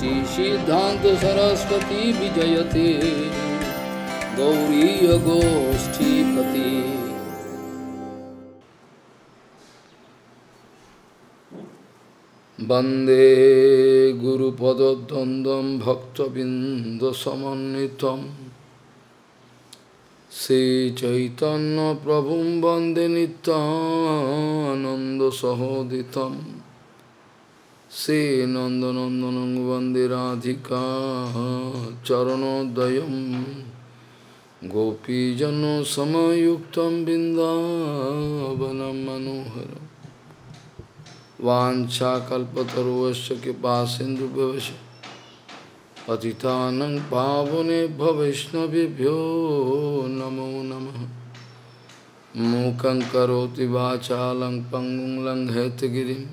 শ্রী সিদ্ধান্ত সরস্বতী বিজয়তে গৌরী গোষ্ঠীপতি বন্দে গুরুপদ্বন্দ্বম ভক্তবৃন্দসমন্বিতম শ্রীচৈতন্য প্রভু বন্দে নিত্যানন্দসহোদিতম से नंद नंदन राधिका चरणोदय गोपीजन समयुक्त बिंदावन मनोहर वाछाकल्पतरुश कृपा सिंधुभ्यवश पावने वैष्णवभ्यो नमो नम मूकं करोति वाचालं लंग लङ्घयतगिरिम्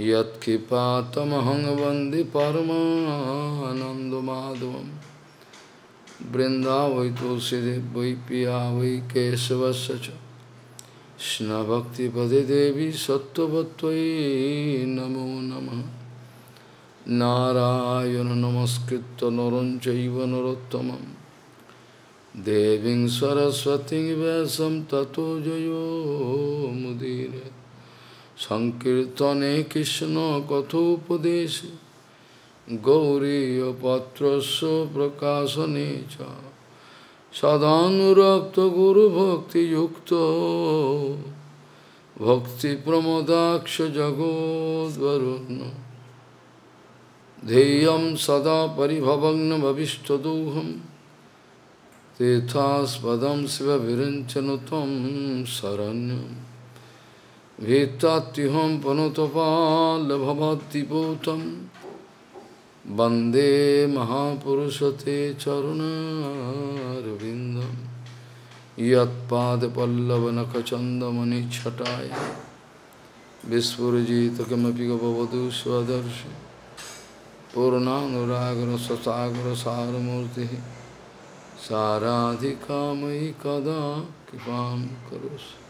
यत्कृपातमहं वन्दे परमानन्दमाधवं वृन्दावै तुलसीदेव वै पिया वै केशव च कृष्णभक्तिपदे देवी सत्त्ववत्त्वयि नमो नमः नारायण नमस्कृत नर चैव देवी सरस्वती वैसम व्यासं ततो जयो সংকীর্তনে কৃষ্ণ কথোপদেশ গৌরীপত্রস্য প্রকাশনে চ সদানুরক্ত গুরুভক্তিযুক্ত ভক্তিপ্রমদাক্ষ জগদ্বরুণ ध्येयं सदा परिभवग्नभविष्टदोहं तीर्थास्पदं शिवभिरञ्चनु त्वं शरण्यम् Vettatiham panutapalabhavatipotam Bande Mahapurusate Charunaravindam Yatpadapallavanakachandamani chataya Vispurajita kamapiga bhavadu svadarshi Purnanuragara satagara saramurti Saradhika mai kada kipam karosi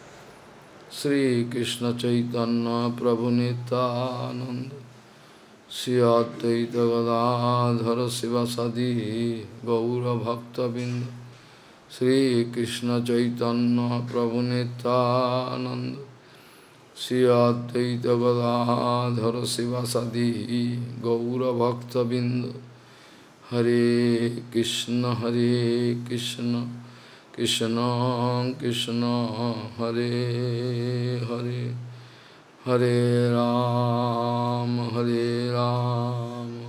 Sri Krishna Chaitanya Prabhu Nityananda Sri Advaita Gadadhara Sivasadi Gaura Bhakta Binda Sri Krishna Chaitanya Prabhu Nityananda Sri Advaita Gadadhara Sivasadi Gaura Bhakta Binda Hare Krishna Hare Krishna Krishna Krishna Hare Hare Hare Ram Hare Ram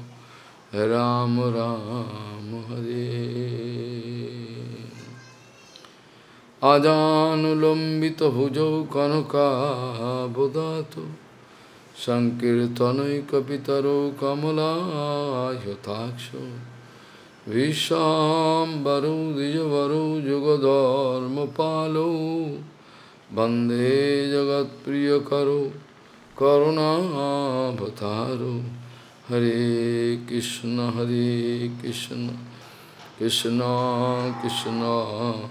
Ram Ram Hare Ajanulambita bhujau kanaka buddhato Sankirtanai kapitaro kamala yataksho बरु पालो विश्वाम्बरु जगत प्रिय वन्दे करुणा करुणाभतारो हरे कृष्ण हरे कृष्ण कृष्ण कृष्ण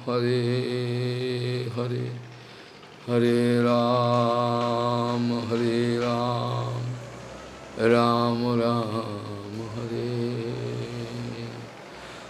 हरे हरे हरे राम हरे राम राम राम हरे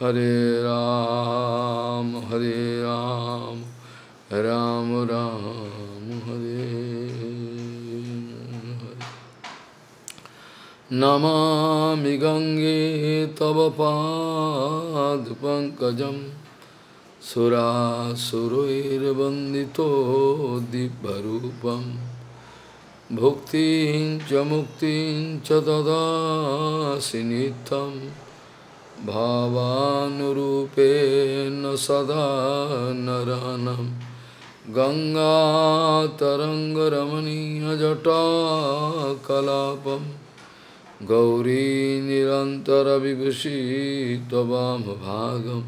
Hare Ram, Hare Ram, Ram Ram, Hare Hare. Namami Gange Tava Pad Pankajam Sura Suroir Bandito Dibharupam Bhuktin Chamuktin Chadada Sinitam भावानुरूपेण सदा गंगा विभूषी तवाम भागम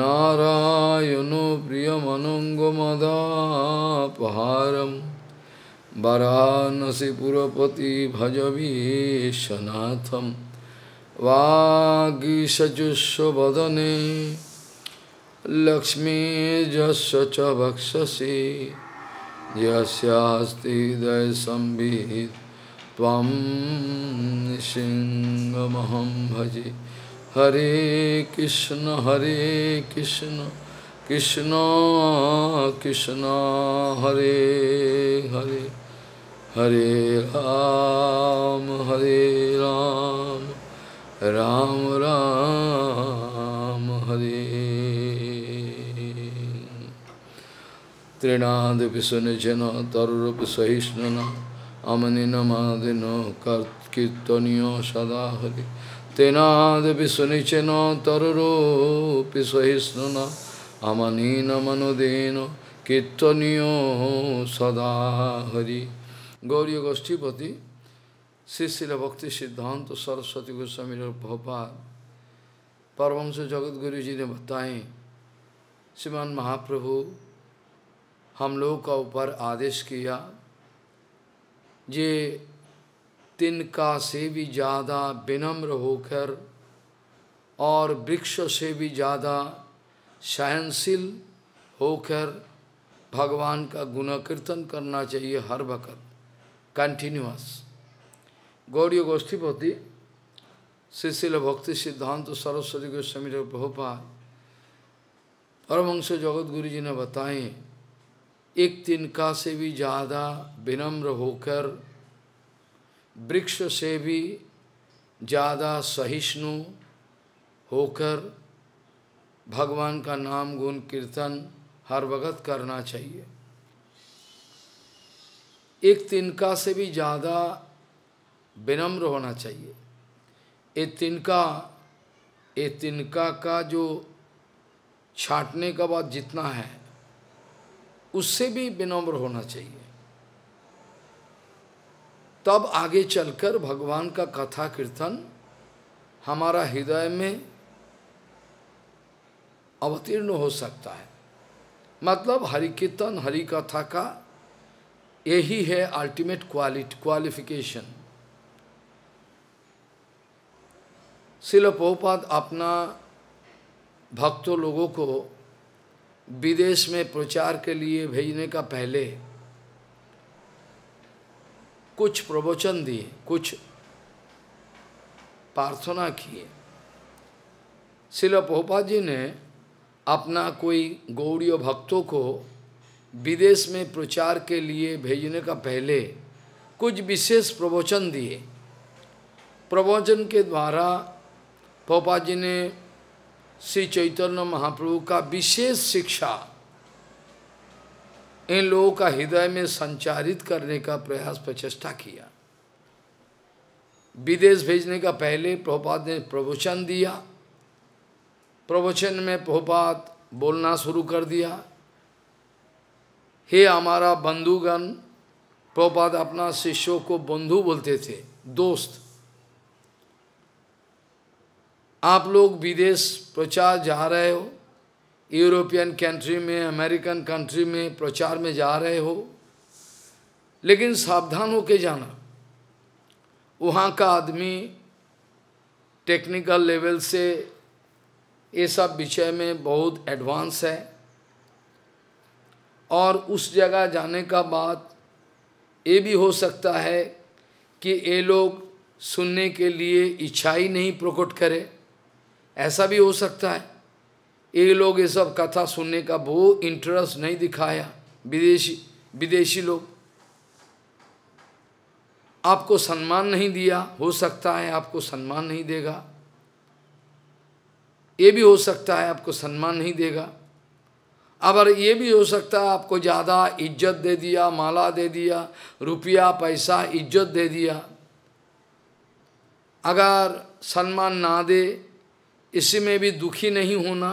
नारायणो प्रियमनङ्गमदापहारं वरानसिपुरपति भजवीशनाथम वागीषजुस्वदने लक्ष्मीजस्व च भक्षसि यस्यास्ति दयसंवित् भजे हरे कृष्ण हरे कृष्ण कृष्ण कृष्ण हरे हरे हरे राम हरे राम রাম রাম হরে তৃণাদপি শুনেছেন তরূপি সহিষ্ণুনা আমনি নমাদিন কীর্তনীয় সদা হরে তেনাদপি শুনেছেন তরূপি সহিষ্ণুনা আমনি নমনোদেন কীর্তনীয় সদা Hari Gauri গোষ্ঠীপতি Sisila Bhakti Siddhanta Saraswati Goswami Prabhupada Paramahamsa Jagat Guru जी ने बताएं श्रीमान महाप्रभु हम लोग का ऊपर आदेश किया ये तिनका से भी ज़्यादा विनम्र होकर और वृक्ष से भी ज़्यादा सहनशील होकर भगवान का गुणकीर्तन करना चाहिए हर वक्त कंटिन्यूस गौरी गोष्ठीपति श्रीशील भक्ति सिद्धांत सरस्वती के समीर भोपाल परमंश जगत गुरु जी ने बताए एक तिनका से भी ज़्यादा विनम्र होकर वृक्ष से भी ज़्यादा सहिष्णु होकर भगवान का नाम गुण कीर्तन हर वगत करना चाहिए एक तिनका से भी ज़्यादा विनम्र होना चाहिए ये तिनका ये तिनका का जो छाटने का बाद जितना है उससे भी विनम्र होना चाहिए तब आगे चलकर भगवान का कथा कीर्तन हमारा हृदय में अवतीर्ण हो सकता है मतलब हरि कीर्तन हरि कथा का यही है अल्टीमेट क्वालिटी क्वालिफिकेशन शिल पोपात अपना भक्तों लोगों को विदेश में प्रचार के लिए भेजने का पहले कुछ प्रवचन दिए कुछ प्रार्थना किए शिल जी ने अपना कोई गौड़ीय भक्तों को विदेश में प्रचार के लिए भेजने का पहले कुछ विशेष प्रवचन दिए प्रवचन के द्वारा पोपा जी ने श्री चैतन्य महाप्रभु का विशेष शिक्षा इन लोगों का हृदय में संचारित करने का प्रयास प्रचेष्टा किया विदेश भेजने का पहले प्रभुपाद ने प्रवचन दिया प्रवचन में प्रभुपात बोलना शुरू कर दिया हे हमारा बंधुगण प्रभुपाद अपना शिष्यों को बंधु बोलते थे दोस्त आप लोग विदेश प्रचार जा रहे हो यूरोपियन कंट्री में अमेरिकन कंट्री में प्रचार में जा रहे हो लेकिन सावधान होके जाना वहाँ का आदमी टेक्निकल लेवल से ये सब विषय में बहुत एडवांस है और उस जगह जाने का बाद ये भी हो सकता है कि ये लोग सुनने के लिए इच्छा ही नहीं प्रकट करें ऐसा भी हो सकता है ये लोग ये सब कथा सुनने का वो इंटरेस्ट नहीं दिखाया विदेशी विदेशी लोग आपको सम्मान नहीं दिया हो सकता है आपको सम्मान नहीं देगा ये भी हो सकता है आपको सम्मान नहीं देगा अगर ये भी हो सकता है आपको ज़्यादा इज्जत दे दिया माला दे दिया रुपया पैसा इज्जत दे दिया अगर सम्मान ना दे इसी में भी दुखी नहीं होना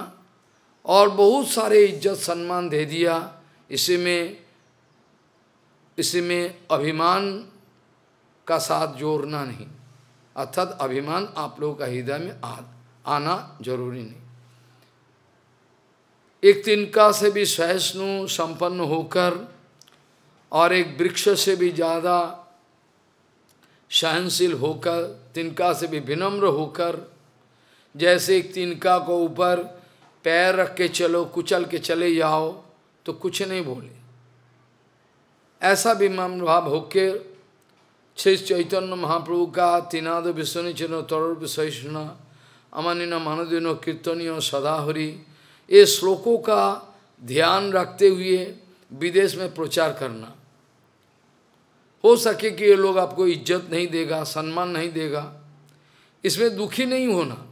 और बहुत सारे इज्जत सम्मान दे दिया इसी में इसी में अभिमान का साथ जोड़ना नहीं अर्थात अभिमान आप लोगों का हृदय में आ, आना जरूरी नहीं एक तिनका से भी सहिष्णु संपन्न होकर और एक वृक्ष से भी ज़्यादा सहनशील होकर तिनका से भी विनम्र होकर जैसे एक तिनका को ऊपर पैर रख के चलो कुचल के चले जाओ तो कुछ नहीं बोले ऐसा भी भाव होकर श्री चैतन्य महाप्रभु का तीनाद विष्णु चिन्ह तरुप सहिष्णा अमानिना मानदिनो कीर्तनियो सदाहरी ये श्लोकों का ध्यान रखते हुए विदेश में प्रचार करना हो सके कि ये लोग आपको इज्जत नहीं देगा सम्मान नहीं देगा इसमें दुखी नहीं होना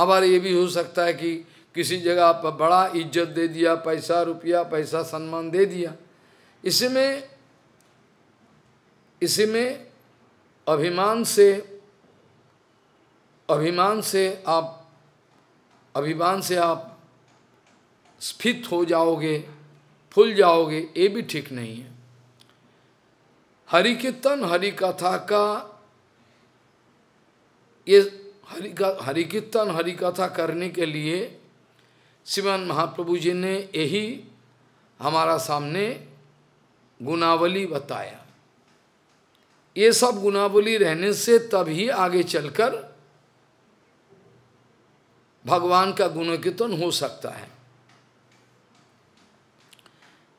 अब ये भी हो सकता है कि किसी जगह आप बड़ा इज्जत दे दिया पैसा रुपया पैसा सम्मान दे दिया इसमें इसमें अभिमान से अभिमान से आप अभिमान से आप स्फित हो जाओगे फूल जाओगे ये भी ठीक नहीं है हरि कीर्तन हरि कथा का ये हरि कीर्तन हरि कथा करने के लिए श्रीमान महाप्रभु जी ने यही हमारा सामने गुणावली बताया ये सब गुणावली रहने से तभी आगे चलकर भगवान का गुण कीर्तन हो सकता है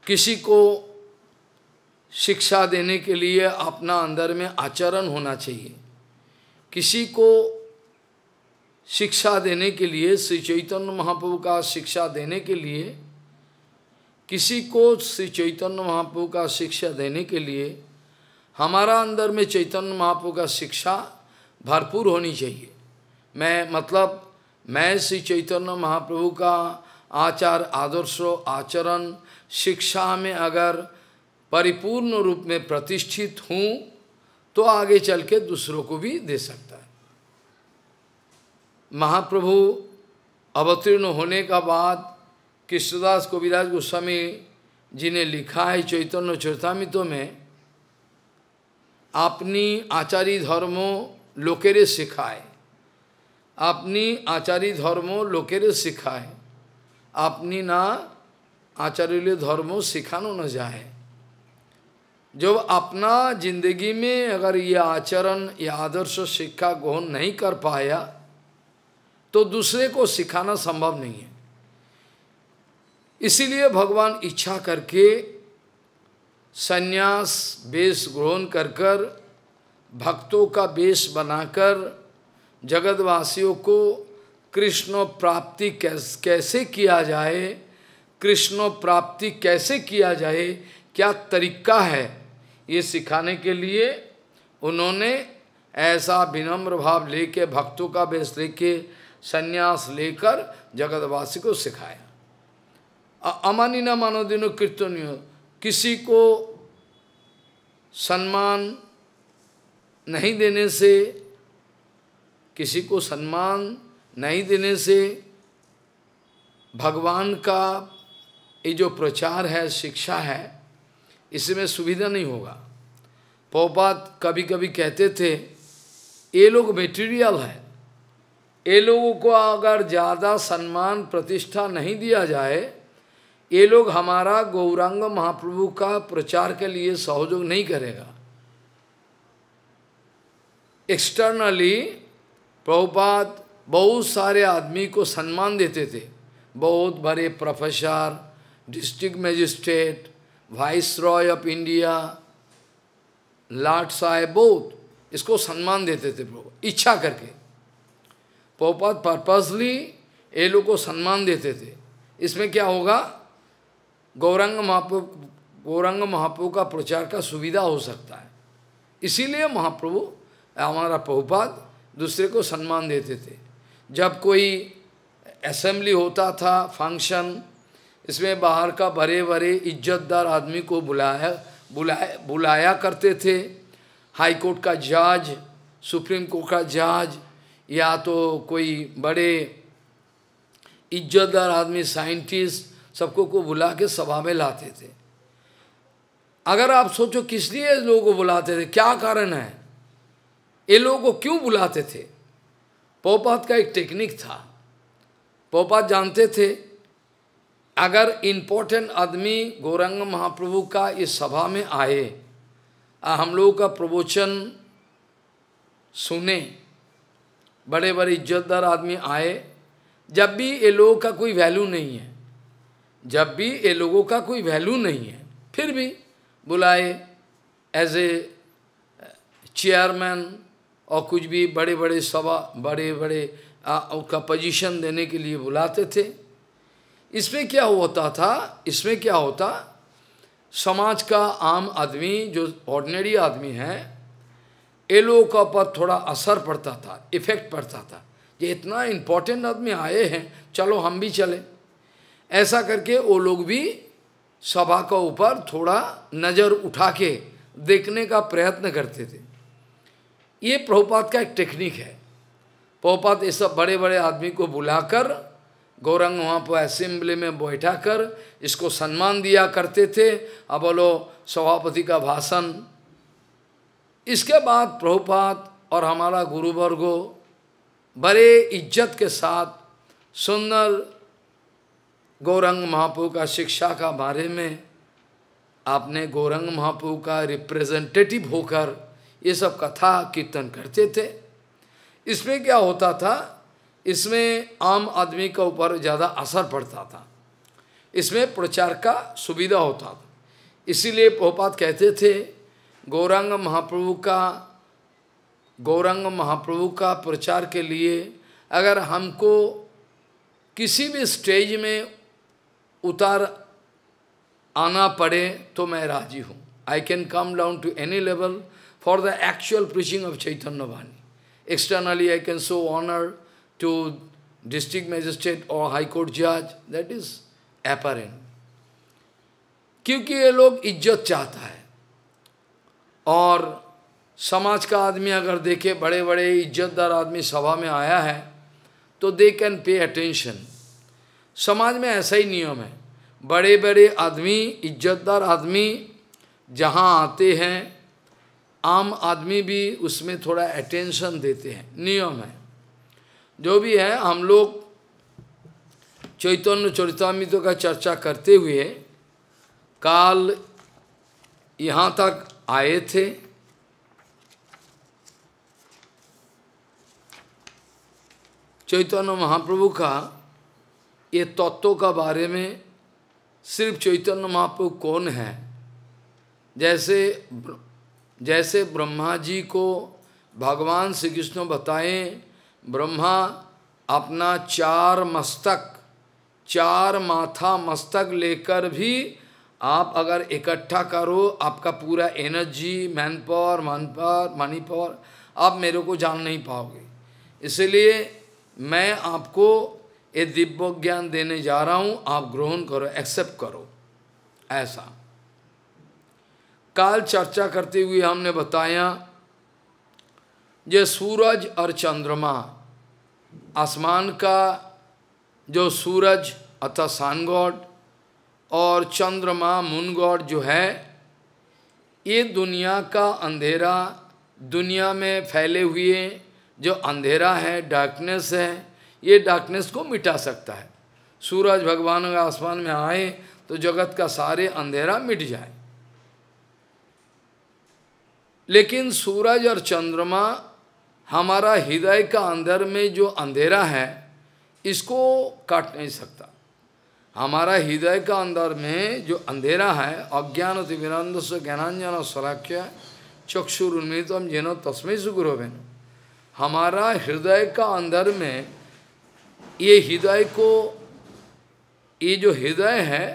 किसी को शिक्षा देने के लिए अपना अंदर में आचरण होना चाहिए किसी को शिक्षा देने के लिए श्री चैतन्य महाप्रभु का शिक्षा देने के लिए किसी को श्री चैतन्य महाप्रभु का शिक्षा देने के लिए हमारा अंदर में चैतन्य महाप्रभु का शिक्षा भरपूर होनी चाहिए मैं मतलब मैं श्री चैतन्य महाप्रभु का आचार आदर्श आचरण शिक्षा में अगर परिपूर्ण रूप में प्रतिष्ठित हूँ तो आगे चल के दूसरों को भी दे सकता है महाप्रभु अवतीर्ण होने का बाद कृष्णदास कविराज गोस्वामी जी ने लिखा है चैतन्य चरतामितों में अपनी आचारी धर्म लोकेरे सिखाए अपनी आचारी धर्म लोकेरे सिखाए अपनी ना आचार्य धर्म सिखानो न जाए जब अपना जिंदगी में अगर ये आचरण या आदर्श शिक्षा ग्रहण नहीं कर पाया तो दूसरे को सिखाना संभव नहीं है इसीलिए भगवान इच्छा करके सन्यास बेस ग्रहण कर कर भक्तों का बेस बनाकर जगतवासियों को कृष्ण प्राप्ति कैस, कैसे किया जाए कृष्ण प्राप्ति कैसे किया जाए क्या तरीका है ये सिखाने के लिए उन्होंने ऐसा विनम्र भाव लेके भक्तों का बेस लेके संन्यास लेकर जगतवासी को सिखाया अमानी न मानो दिनों कीर्तनीय किसी को सम्मान नहीं देने से किसी को सम्मान नहीं देने से भगवान का ये जो प्रचार है शिक्षा है इसमें सुविधा नहीं होगा पोपात कभी कभी कहते थे ये लोग मेटीरियल है ये लोगों को अगर ज़्यादा सम्मान प्रतिष्ठा नहीं दिया जाए ये लोग हमारा गौरांग महाप्रभु का प्रचार के लिए सहयोग नहीं करेगा एक्सटर्नली प्रभुपात बहुत सारे आदमी को सम्मान देते थे बहुत बड़े professor district magistrate viceroy of India लाट साहेब बहुत इसको सम्मान देते थे प्रभु इच्छा करके पोपात पर्पजली ये लोग को सम्मान देते थे इसमें क्या होगा गौरंग महाप्रभु गौरंग महाप्रभु का प्रचार का सुविधा हो सकता है इसीलिए महाप्रभु हमारा पहुपात दूसरे को सम्मान देते थे जब कोई असेंबली होता था फंक्शन इसमें बाहर का भरे भरे इज्जतदार आदमी को बुलाया बुलाया बुलाया करते थे हाई कोर्ट का जज सुप्रीम कोर्ट का जज या तो कोई बड़े इज्जतदार आदमी साइंटिस्ट सबको को बुला के सभा में लाते थे अगर आप सोचो किस लिए लोगों को बुलाते थे क्या कारण है ये लोगों को क्यों बुलाते थे पोपात का एक टेक्निक था पोपात जानते थे अगर इम्पोर्टेंट आदमी गौरंग महाप्रभु का इस सभा में आए हम लोगों का प्रवचन सुने बड़े बड़े इज्जतदार आदमी आए जब भी ये लोगों का कोई वैल्यू नहीं है जब भी ये लोगों का कोई वैल्यू नहीं है फिर भी बुलाए एज ए चेयरमैन और कुछ भी बड़े बड़े सभा बड़े बड़े आ, उनका पोजीशन देने के लिए बुलाते थे इसमें क्या होता था इसमें क्या होता समाज का आम आदमी जो ऑर्डनरी आदमी है एलो का पर थोड़ा असर पड़ता था इफेक्ट पड़ता था ये इतना इम्पोर्टेंट आदमी आए हैं चलो हम भी चले ऐसा करके वो लोग भी सभा का ऊपर थोड़ा नज़र उठा के देखने का प्रयत्न करते थे ये प्रभुपात का एक टेक्निक है प्रभुपात ये सब बड़े बड़े आदमी को बुलाकर गौरंग वहाँ पर असेंबली में बैठा कर इसको सम्मान दिया करते थे अब बोलो सभापति का भाषण इसके बाद प्रभुपात और हमारा गुरुवर्गो बड़े इज्जत के साथ सुंदर गौरंग महाप्रभु का शिक्षा का बारे में आपने गौरंग महाप्रभु का रिप्रेजेंटेटिव होकर ये सब कथा कीर्तन करते थे इसमें क्या होता था इसमें आम आदमी के ऊपर ज़्यादा असर पड़ता था इसमें प्रचार का सुविधा होता था इसीलिए पोपात कहते थे गौरांग महाप्रभु का गौरांग महाप्रभु का प्रचार के लिए अगर हमको किसी भी स्टेज में उतार आना पड़े तो मैं राजी हूँ I can come down to any level for the actual preaching of Chaitanya वाणी externally I can show honour to district magistrate और हाई कोर्ट जज दैट इज एपरेंट क्योंकि ये लोग इज्जत चाहता है और समाज का आदमी अगर देखे बड़े बड़े इज्जतदार आदमी सभा में आया है तो दे कैन पे अटेंशन समाज में ऐसा ही नियम है बड़े बड़े आदमी इज्जतदार आदमी जहाँ आते हैं आम आदमी भी उसमें थोड़ा अटेंशन देते हैं नियम है जो भी है हम लोग चैतन्य चरितमृतों का चर्चा करते हुए काल यहाँ तक आए थे चैतन्य महाप्रभु का ये तत्व का बारे में सिर्फ चैतन्य महाप्रभु कौन है जैसे जैसे ब्रह्मा जी को भगवान श्री कृष्ण बताएं ब्रह्मा अपना चार मस्तक चार माथा मस्तक लेकर भी आप अगर इकट्ठा करो आपका पूरा एनर्जी मैन पावर मन पावर मनी पावर आप मेरे को जान नहीं पाओगे इसलिए मैं आपको ये दिव्य ज्ञान देने जा रहा हूँ आप ग्रहण करो एक्सेप्ट करो ऐसा काल चर्चा करते हुए हमने बताया जो सूरज और चंद्रमा आसमान का जो सूरज अथवा सानगौड़ और चंद्रमा मुनगौर जो है ये दुनिया का अंधेरा दुनिया में फैले हुए जो अंधेरा है डार्कनेस है ये डार्कनेस को मिटा सकता है सूरज भगवान का आसमान में आए तो जगत का सारे अंधेरा मिट जाए लेकिन सूरज और चंद्रमा हमारा हृदय का अंदर में जो अंधेरा है इसको काट नहीं सकता हमारा हृदय का अंदर में जो अंधेरा है अज्ञान तिविनंद से ज्ञानांजन स्वराख्य चक्षुर उन्मितम जिनो तस्मय सुगुरुवेन हमारा हृदय का अंदर में ये हृदय को ये जो हृदय है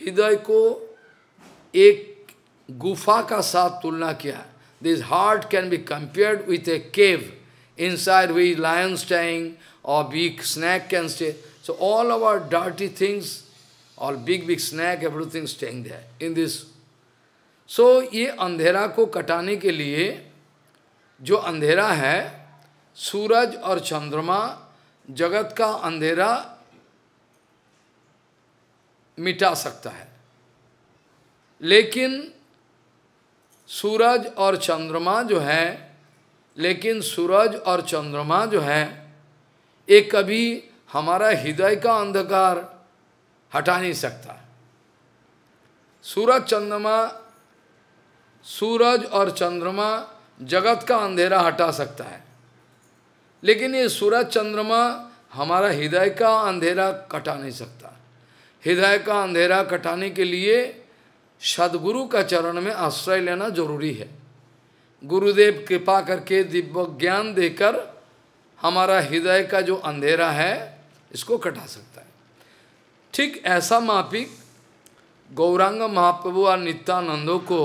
हृदय को एक गुफा का साथ तुलना किया this heart can be compared with a cave side we lion stand और big snake can stay So all our dirty things, all big, big snack, everything staying there in this. So ये अंधेरा को कटाने के लिए जो अंधेरा है सूरज और चंद्रमा जगत का अंधेरा मिटा सकता है लेकिन सूरज और चंद्रमा जो है लेकिन सूरज और चंद्रमा जो है ये कभी हमारा हृदय का अंधकार हटा नहीं सकता सूरज चंद्रमा सूरज और चंद्रमा जगत का अंधेरा हटा सकता है लेकिन ये सूरज चंद्रमा हमारा हृदय का अंधेरा कटा नहीं सकता हृदय का अंधेरा कटाने के लिए सदगुरु का चरण में आश्रय लेना जरूरी है गुरुदेव कृपा करके दिव्य ज्ञान देकर हमारा हृदय का जो अंधेरा है इसको कटा सकता है ठीक ऐसा मापिक गौरांग महाप्रभु और नित्यानंदों को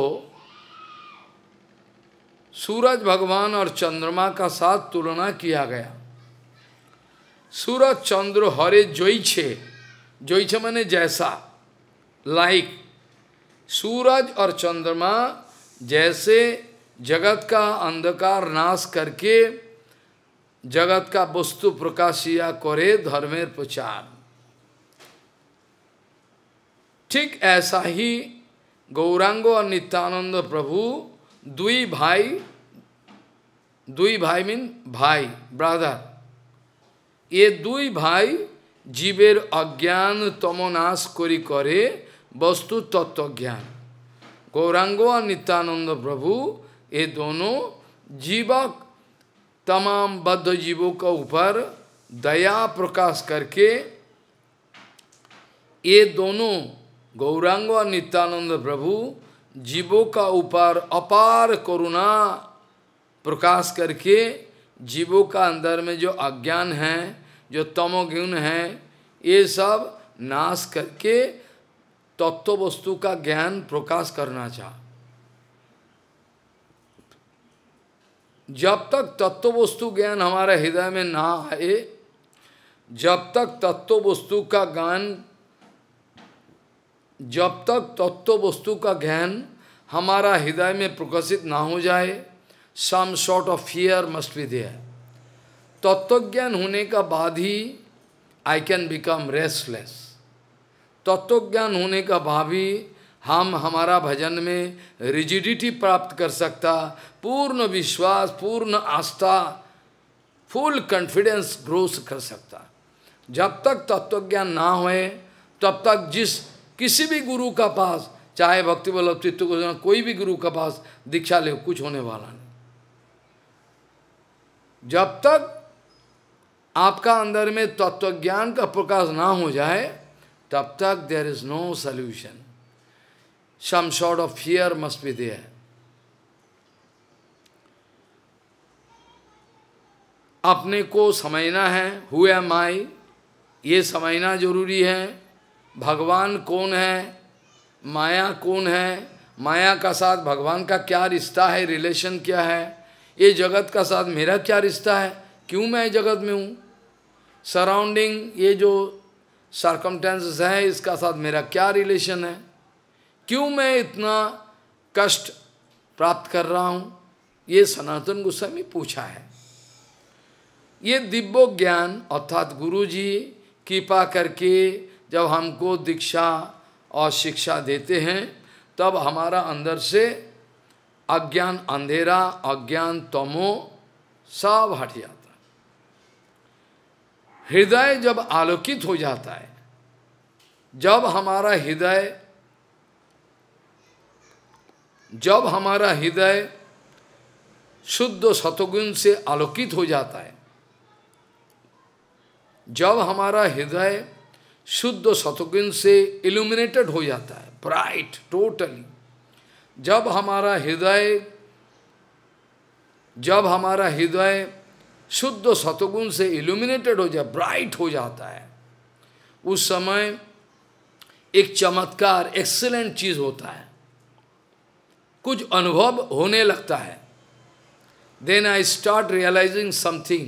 सूरज भगवान और चंद्रमा का साथ तुलना किया गया सूरज चंद्र हरे जोईछे जोईछे माने जैसा लाइक सूरज और चंद्रमा जैसे जगत का अंधकार नाश करके जगत का वस्तु प्रकाशिया करे धर्मेर प्रचार ठीक ऐसा ही गौरांग और नित्यानंद प्रभु दुई भाई दुई भाई मीन भाई ब्रादर ये दुई भाई জীবের অজ্ঞান তমনাশ করি করে বস্তু তত্ত্বজ্ঞান গৌরাঙ্গ আর নিত্যানন্দ প্রভু এ দোনো জীবক तमाम बद्ध जीवों का ऊपर दया प्रकाश करके ये दोनों गौरांग और नित्यानंद प्रभु जीवों का ऊपर अपार करुणा प्रकाश करके जीवों का अंदर में जो अज्ञान है जो तमोगुण है ये सब नाश करके तत्व वस्तु का ज्ञान प्रकाश करना चाह जब तक तत्व वस्तु ज्ञान हमारे हृदय में ना आए जब तक तत्व वस्तु का ज्ञान जब तक तत्व वस्तु का ज्ञान हमारा हृदय में प्रकाशित ना हो जाए some sort of fear must be there तत्वज्ञान होने का बाद ही आई कैन बिकम रेस्टलेस तत्वज्ञान होने का भावी ही हम हमारा भजन में रिजिडिटी प्राप्त कर सकता पूर्ण विश्वास पूर्ण आस्था फुल कॉन्फिडेंस ग्रोथ कर सकता जब तक तत्वज्ञान ना होए तब तक जिस किसी भी गुरु का पास चाहे भक्ति वल्लभ चित्त को कोई भी गुरु का पास दीक्षा ले कुछ होने वाला नहीं जब तक आपका अंदर में तत्वज्ञान का प्रकाश ना हो जाए तब तक there is no solution some sort of fear must be there. अपने को समझना है हु एम आई ये समझना जरूरी है भगवान कौन है माया कौन है माया का साथ भगवान का क्या रिश्ता है रिलेशन क्या है ये जगत का साथ मेरा क्या रिश्ता है क्यों मैं जगत में हूँ सराउंडिंग ये जो सरकमटेंसेस है इसका साथ मेरा क्या रिलेशन है क्यों मैं इतना कष्ट प्राप्त कर रहा हूँ ये सनातन गोस्वामी पूछा है ये दिव्यो ज्ञान अर्थात गुरु जी कृपा करके जब हमको दीक्षा और शिक्षा देते हैं तब हमारा अंदर से अज्ञान अंधेरा अज्ञान तमो सब हट जाता हृदय जब आलोकित हो जाता है जब हमारा हृदय जब हमारा हृदय शुद्ध सतगुण से आलोकित हो जाता है जब हमारा हृदय शुद्ध सतगुण से इल्यूमिनेटेड हो जाता है ब्राइट टोटली जब हमारा हृदय जब हमारा हृदय शुद्ध सतगुण से इल्यूमिनेटेड हो जाए ब्राइट हो जाता है उस समय एक चमत्कार एक्सेलेंट चीज होता है कुछ अनुभव होने लगता है then I start realising something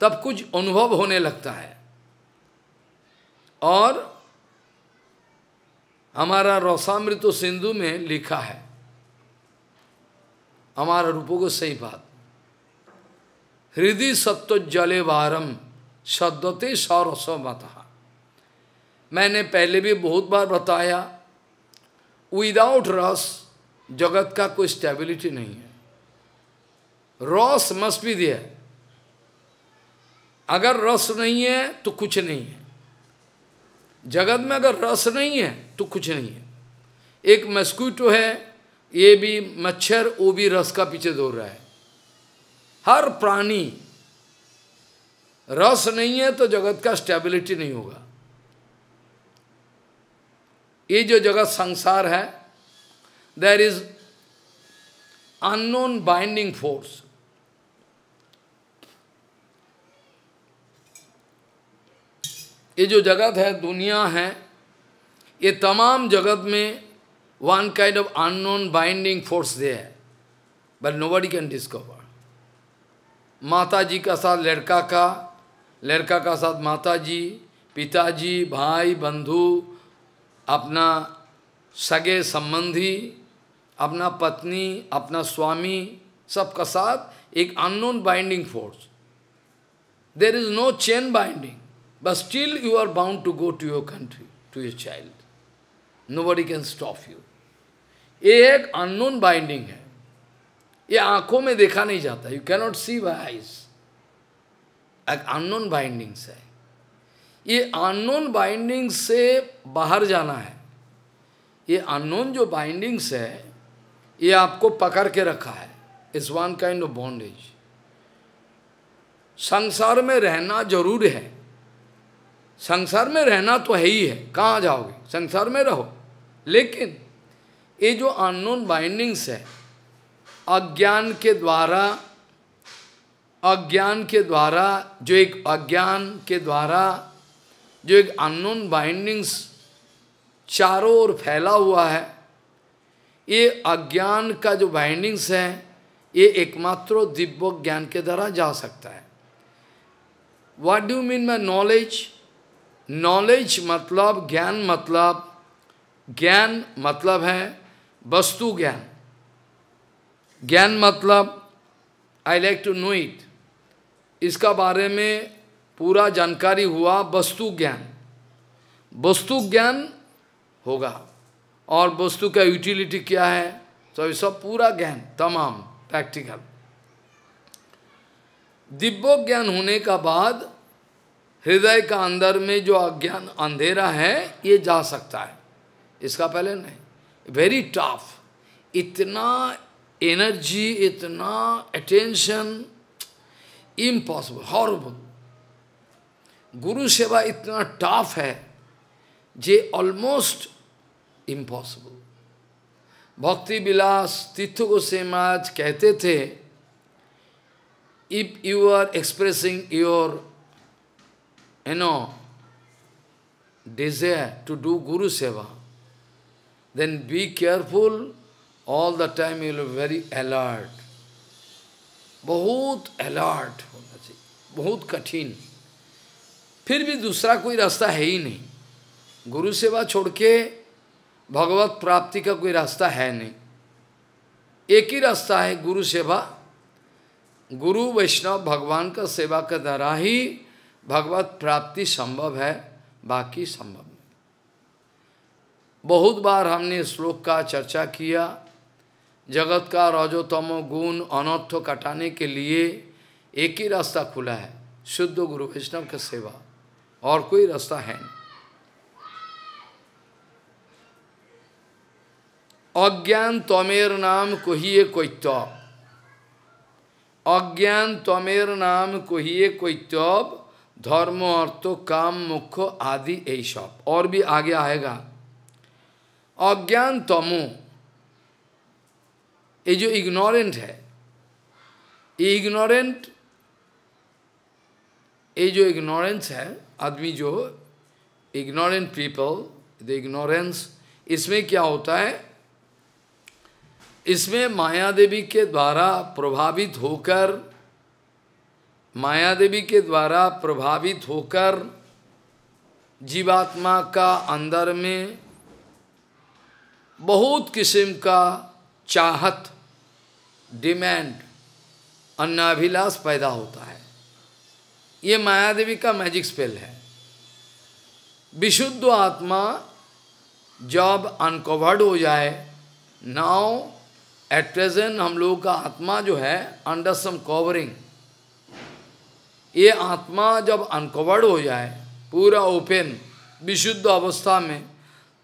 तब कुछ अनुभव होने लगता है और हमारा रौसामृत सिंधु में लिखा है हमारा रूपों को सही बात हृदय जले वारम शब्दते सौरसो मत मैंने पहले भी बहुत बार बताया विदाउट रस जगत का कोई स्टेबिलिटी नहीं है रस मस्ट भी दिया अगर रस नहीं है तो कुछ नहीं है जगत में अगर रस नहीं है तो कुछ नहीं है एक मस्क्यूटो है ये भी मच्छर वो भी रस का पीछे दौड़ रहा है हर प्राणी रस नहीं है तो जगत का स्टेबिलिटी नहीं होगा ये जो जगत संसार है there is unknown binding force ये जो जगत है दुनिया है ये तमाम जगत में one kind of unknown binding force दे है बट नोबडी कैन डिस्कवर माता जी का साथ लड़का का लड़का का साथ माता जी पिताजी भाई बंधु अपना सगे संबंधी अपना पत्नी अपना स्वामी सबका साथ एक unknown binding force there is no chain binding but still you are bound to go to your country to your child nobody can stop you ये एक अननोन बाइंडिंग है ये आंखों में देखा नहीं जाता यू कैनॉट सी वाइज एक अननोन बाइंडिंग्स है ये अननोन बाइंडिंग से बाहर जाना है ये अननोन जो बाइंडिंग्स है ये आपको पकड़ के रखा है इस वन काइंड ऑफ बॉन्डेज संसार में रहना जरूर है संसार में रहना तो है ही है कहाँ जाओगे संसार में रहो लेकिन ये जो अननोन बाइंडिंग्स है अज्ञान के द्वारा अज्ञान के द्वारा जो एक अज्ञान के द्वारा जो एक अननोन बाइंडिंग्स चारों ओर फैला हुआ है ये अज्ञान का जो बाइंडिंग्स है ये एकमात्र दिव्य ज्ञान के द्वारा जा सकता है what do mean my knowledge knowledge मतलब ज्ञान मतलब ज्ञान मतलब है वस्तु ज्ञान ज्ञान मतलब I like to know it इसका बारे में पूरा जानकारी हुआ वस्तु ज्ञान वस्तु ज्ञान होगा और वस्तु का यूटिलिटी क्या है तो ये सब पूरा ज्ञान तमाम प्रैक्टिकल दिव्य ज्ञान होने का बाद हृदय का अंदर में जो अज्ञान अंधेरा है ये जा सकता है इसका पहले नहीं वेरी टफ इतना एनर्जी इतना अटेंशन इम्पॉसिबल हॉर्बल गुरु सेवा इतना टफ है जे ऑलमोस्ट इम्पॉसिबल भक्ति विलास तीर्थ गोसेम कहते थे if you are expressing your you know desire to do guru seva then be careful all the time you are very alert बहुत अलर्ट होना चाहिए बहुत कठिन फिर भी दूसरा कोई रास्ता है ही नहीं गुरु सेवा छोड़ के भगवत प्राप्ति का कोई रास्ता है नहीं एक ही रास्ता है गुरु सेवा गुरु वैष्णव भगवान का सेवा के द्वारा ही भगवत प्राप्ति संभव है बाकी संभव नहीं बहुत बार हमने श्लोक का चर्चा किया जगत का रजोतम गुण अनर्थ कटाने के लिए एक ही रास्ता खुला है शुद्ध गुरु वैष्णव का सेवा और कोई रास्ता है नहीं अज्ञान तमेर नाम कोहिए कैत्य अज्ञान तमेर नाम कहिए कैत्य धर्म अर्थ काम मुख्य आदि यही सब और भी आगे आएगा अज्ञान तमो ये जो इग्नोरेंट है इग्नोरेंट ये जो इग्नोरेंस है आदमी जो इग्नोरेंट पीपल द इग्नोरेंस इसमें क्या होता है इसमें माया देवी के द्वारा प्रभावित होकर माया देवी के द्वारा प्रभावित होकर जीवात्मा का अंदर में बहुत किस्म का चाहत डिमांड अन्नाभिलाष पैदा होता है ये माया देवी का मैजिक स्पेल है विशुद्ध आत्मा जब अनकवर्ड हो जाए नाउ एट प्रेजेंट हम लोगों का आत्मा जो है अंडर सम कवरिंग ये आत्मा जब अनकवर्ड हो जाए पूरा ओपन विशुद्ध अवस्था में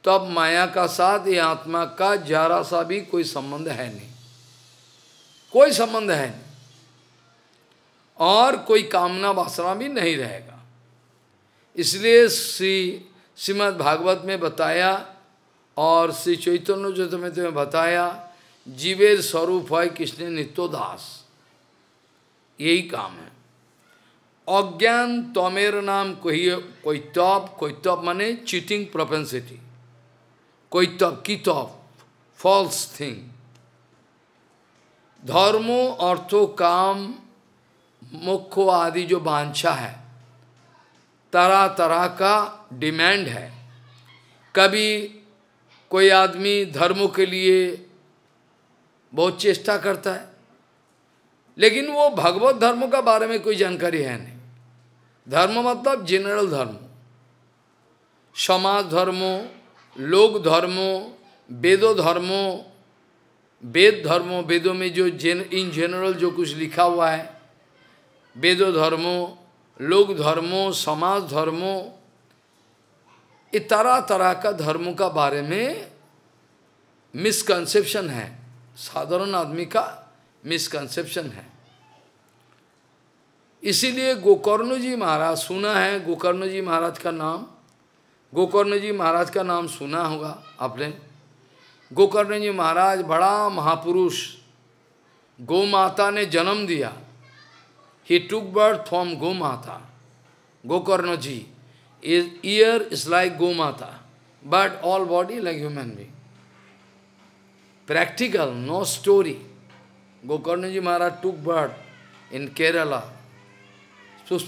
तब माया का साथ ये आत्मा का जरा सा भी कोई संबंध है नहीं कोई संबंध है नहीं और कोई कामना वासना भी नहीं रहेगा इसलिए श्री श्रीमद भागवत में बताया और श्री चैतन्य जो तुम्हें तुम्हें बताया जीवेर स्वरूप है कृष्ण नित्योदास यही काम है अज्ञान तोमेर नाम कोई कोई तप कोई तप माने चीटिंग प्रोपेंसिटी कोई तप की तप फॉल्स थिंग धर्मो अर्थो काम मुख्य आदि जो बांछा है तरह तरह का डिमांड है कभी कोई आदमी धर्मों के लिए बहुत चेष्टा करता है लेकिन वो भगवत धर्मों का बारे में कोई जानकारी है नहीं धर्म मतलब जनरल धर्म समाज धर्मों लोक धर्मों वेदो धर्मों वेद धर्मों वेदों में जो जेन इन जनरल जो कुछ लिखा हुआ है वेदो धर्मो लोक धर्मों समाज धर्मों ये तरह तरह का धर्मों का बारे में मिसकंसेप्शन है साधारण आदमी का मिसकंसेप्शन है इसीलिए गोकर्ण जी महाराज सुना है गोकर्ण जी महाराज का नाम गोकर्ण जी महाराज का नाम सुना होगा आपने गोकर्ण जी महाराज बड़ा महापुरुष गौ माता ने जन्म दिया He took birth from Gomata. Gokarna ji. His ear is like Gomata, but all body like human being. Practical, no story. Gokarna ji Maharaj took birth in Kerala. So,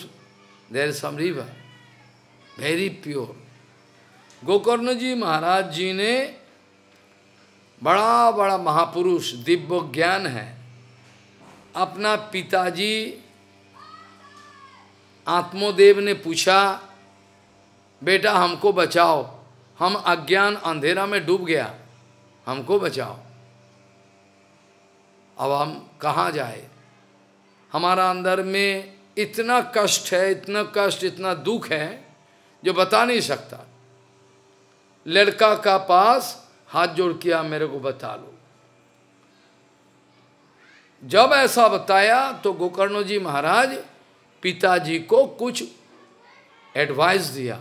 there is some river, very pure. Gokarna ji Maharaj ji ne bada bada mahapurush, dibbo gyan hai. अपना पिताजी आत्मोदेव ने पूछा बेटा हमको बचाओ हम अज्ञान अंधेरा में डूब गया हमको बचाओ अब हम कहाँ जाए हमारा अंदर में इतना कष्ट है इतना कष्ट इतना दुख है जो बता नहीं सकता लड़का का पास हाथ जोड़ किया मेरे को बता लो जब ऐसा बताया तो गोकर्ण जी महाराज पिताजी को कुछ एडवाइस दिया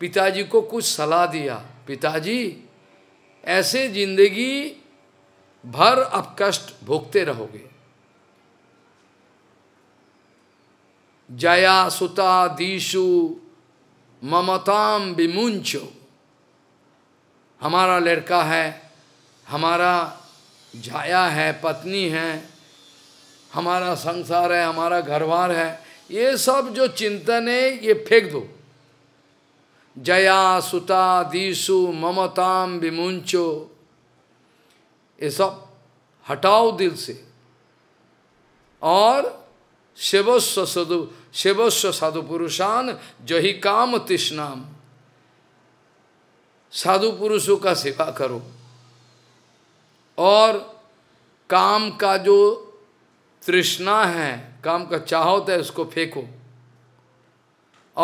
पिताजी को कुछ सलाह दिया पिताजी ऐसे जिंदगी भर आप कष्ट भोगते रहोगे जया सुता दीशु ममताम विमुंचो हमारा लड़का है हमारा जाया है पत्नी है हमारा संसार है हमारा घरवार है ये सब जो चिंतन है ये फेंक दो जया सुता दीसु ममताम विमुंचो ये सब हटाओ दिल से और शिवस्व सदु शिवस्व साधु पुरुषान जो ही काम तिष्णाम साधु पुरुषों का सेवा करो और काम का जो तृष्णा है काम का चाहत है उसको फेंको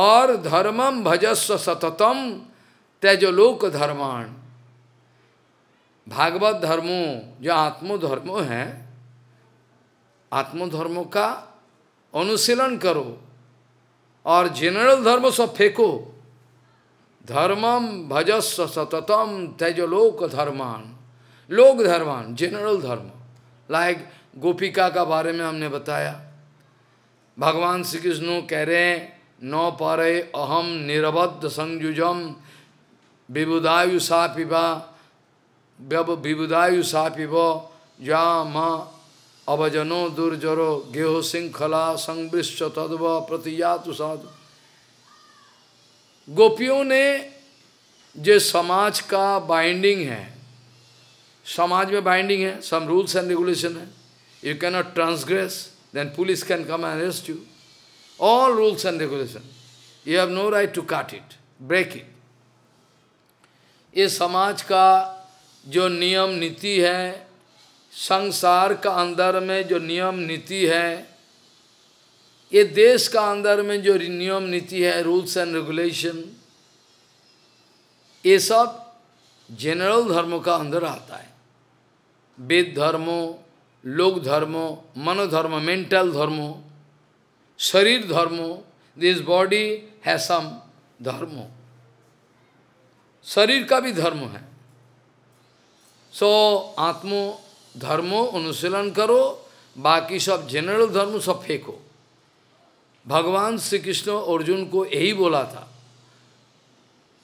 और धर्मम भजस्व सततम लोक धर्मान भागवत धर्मो जो आत्मधर्मो है आत्मधर्मों का अनुशीलन करो और जनरल धर्म सब फेंको धर्मम भजस्व सततम लोक धर्मान लोक धर्मान जनरल धर्म लाइक गोपिका का बारे में हमने बताया भगवान श्री कृष्ण कह रहे हैं नौ पारे अहम निरबद्ध संयुजम विबुदायु सा पिबा विबुदायु सा पिब या म अवजनो दुर्जरो गेहो श्रृंखला संवृश्च तद्व प्रतियातु साधु गोपियों ने जो समाज का बाइंडिंग है समाज में बाइंडिंग है सम रूल्स एंड रेगुलेशन है you cannot transgress, then police can come and arrest you. All rules and regulations. You have no right to cut it, break it. ये समाज का जो नियम नीति है संसार का अंदर में जो नियम नीति है ये देश का अंदर में जो नियम नीति है रूल्स एंड रेगुलेशन ये सब जनरल धर्मों का अंदर आता है वेद धर्मों लोक धर्म मनोधर्म मेंटल धर्म शरीर धर्म दिस बॉडी है सम धर्म शरीर का भी धर्म है सो so, आत्मो धर्मो अनुशीलन करो बाकी सब जनरल धर्म सब फेंको भगवान श्री कृष्ण अर्जुन को यही बोला था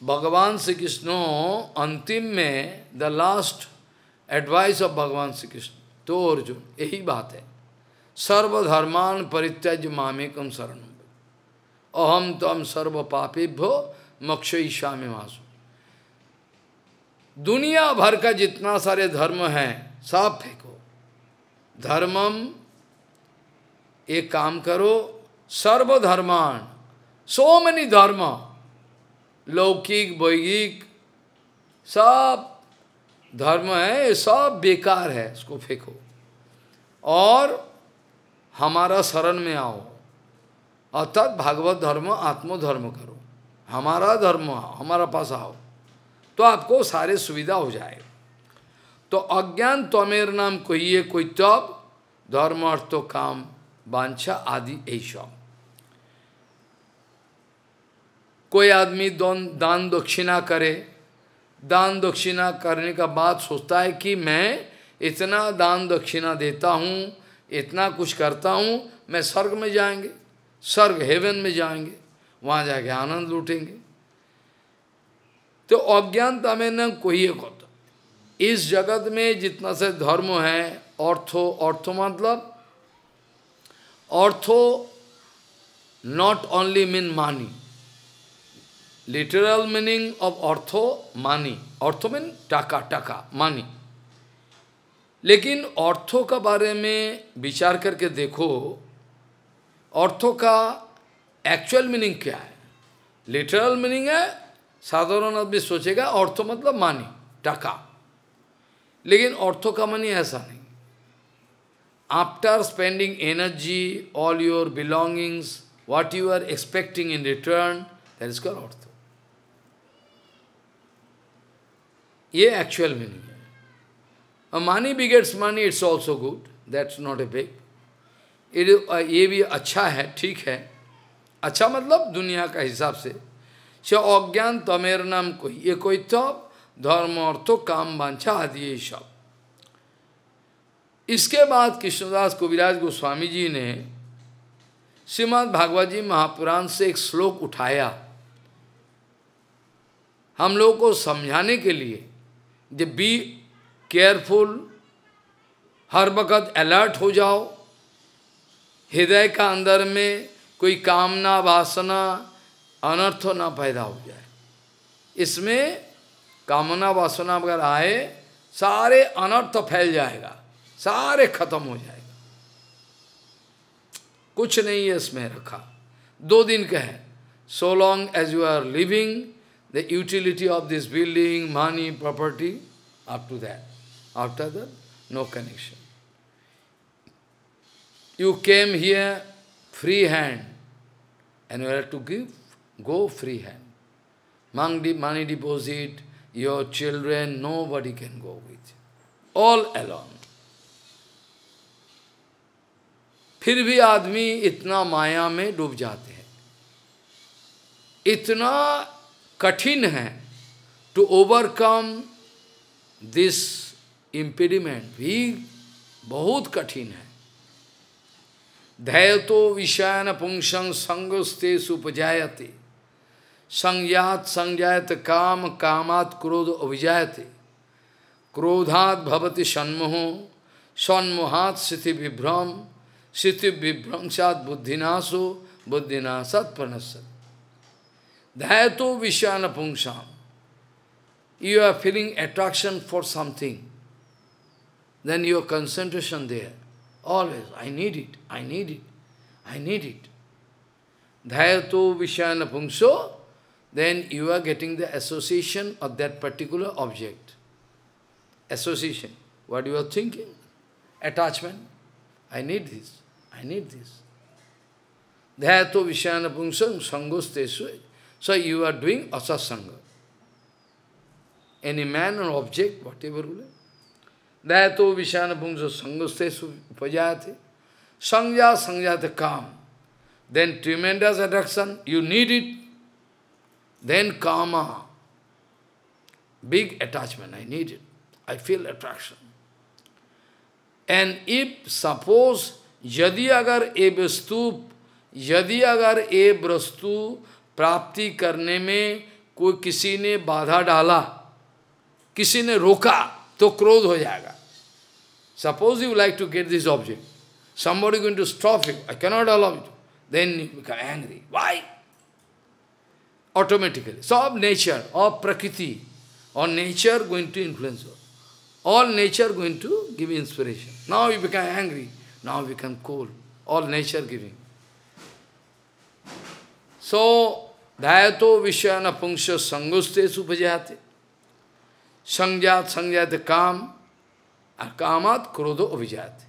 भगवान श्री कृष्ण अंतिम में द लास्ट एडवाइस ऑफ भगवान श्री कृष्ण तो अर्जुन यही बात है सर्वधर्मान परित्यज मामेकम शरण अहम तम सर्व पापेभ्यो मक्ष ईशा में दुनिया भर का जितना सारे धर्म हैं सब फेंको धर्मम एक काम करो सर्वधर्मान सो मैनी धर्म लौकिक वैगिक सब धर्म है ये सब बेकार है इसको फेंको और हमारा शरण में आओ अर्थात भागवत धर्म आत्मधर्म करो हमारा धर्म हमारा पास आओ तो आपको सारे सुविधा हो जाए तो अज्ञान त्वेर नाम कोई ये कोई तब धर्म अर्थ तो काम बांछा आदि यही सब कोई आदमी दान दक्षिणा करे दान दक्षिणा करने का बात सोचता है कि मैं इतना दान दक्षिणा देता हूँ इतना कुछ करता हूँ मैं स्वर्ग में जाएंगे स्वर्ग हेवन में जाएंगे वहाँ जाके आनंद लूटेंगे तो अज्ञानता में न कोई एक होता इस जगत में जितना से धर्म है ऑर्थो ऑर्थो मतलब ऑर्थो नॉट ओनली मीन मानी literal meaning of ortho, money. Ortho mean taka, taka, money. लेकिन अर्थों का बारे में विचार करके देखो अर्थों का एक्चुअल मीनिंग क्या है लिटरल मीनिंग है साधारण आदमी सोचेगा अर्थ मतलब मानी टका लेकिन अर्थों का मनी ऐसा नहीं after spending energy all your belongings what you are expecting in return that is call artha ये एक्चुअल मीनिंग है और money begets money it's also good that's not a big ये भी अच्छा है ठीक है अच्छा मतलब दुनिया का हिसाब से स अज्ञान तमेर नाम कोई ये कोई तो धर्म अर्थ तो काम बांछा आदि ये सब इसके बाद कृष्णदास कविराज गोस्वामी जी ने श्रीमद भागवत जी महापुराण से एक श्लोक उठाया हम लोगों को समझाने के लिए जे बी केयरफुल हर वक्त अलर्ट हो जाओ हृदय का अंदर में कोई कामना वासना अनर्थ ना पैदा हो जाए इसमें कामना वासना अगर आए सारे अनर्थ फैल जाएगा सारे खत्म हो जाएगा कुछ नहीं है इसमें रखा दो दिन का है so long as you are living the utility of this building, money, property, up to that. After that, no connection. You came here free hand, and you have to give, go free hand. Money deposit, your children, nobody can go with. you, All alone. फिर भी आदमी इतना माया में डूब जाते हैं इतना कठिन है टू ओवरकम दिस इम्पीडिमेंट भी बहुत कठिन है धैय तो विषायन पुंसंग संगस्ते सुपजायते संज्ञात संज्ञात काम कामात क्रोध अभिजायते क्रोधात भवति सन्मोह सन्मोहात स्थिति विभ्रम स्थिति विभ्रंशात बुद्धिनाशो बुद्धिनाशात प्रणश्यति Dhayato Vishwana Pungsam. You are feeling attraction for something. Then your concentration there. Always, I need it, I need it, I need it. Dhayato Vishwana Pungso, then you are getting the association of that particular object. Association. What you are thinking? Attachment. I need this. I need this. Dhayato Vishwana Pungsam Sangostesu. So you are doing asasanga. Any man or object, whatever. Dayato vishana bhungsa sangastesu upajayate. Sangya Sangyate calm. Then tremendous attraction, you need it. Then karma. Big attachment, I need it. I feel attraction. And if, suppose, यदि अगर ए वस्तु यदि अगर ए वस्तु प्राप्ति करने में कोई किसी ने बाधा डाला किसी ने रोका तो क्रोध हो जाएगा suppose you like to get this object somebody going to stop you I cannot allow you then you become angry why automatically सब नेचर ऑफ प्रकृति और nature going to influence all nature going to give inspiration now you become angry now you become cool all nature giving so Dhayato Vishwana Pungsha Sanguste Supajate. Sangjat Sangjate Kam akamat Kamat Krodho Avijate.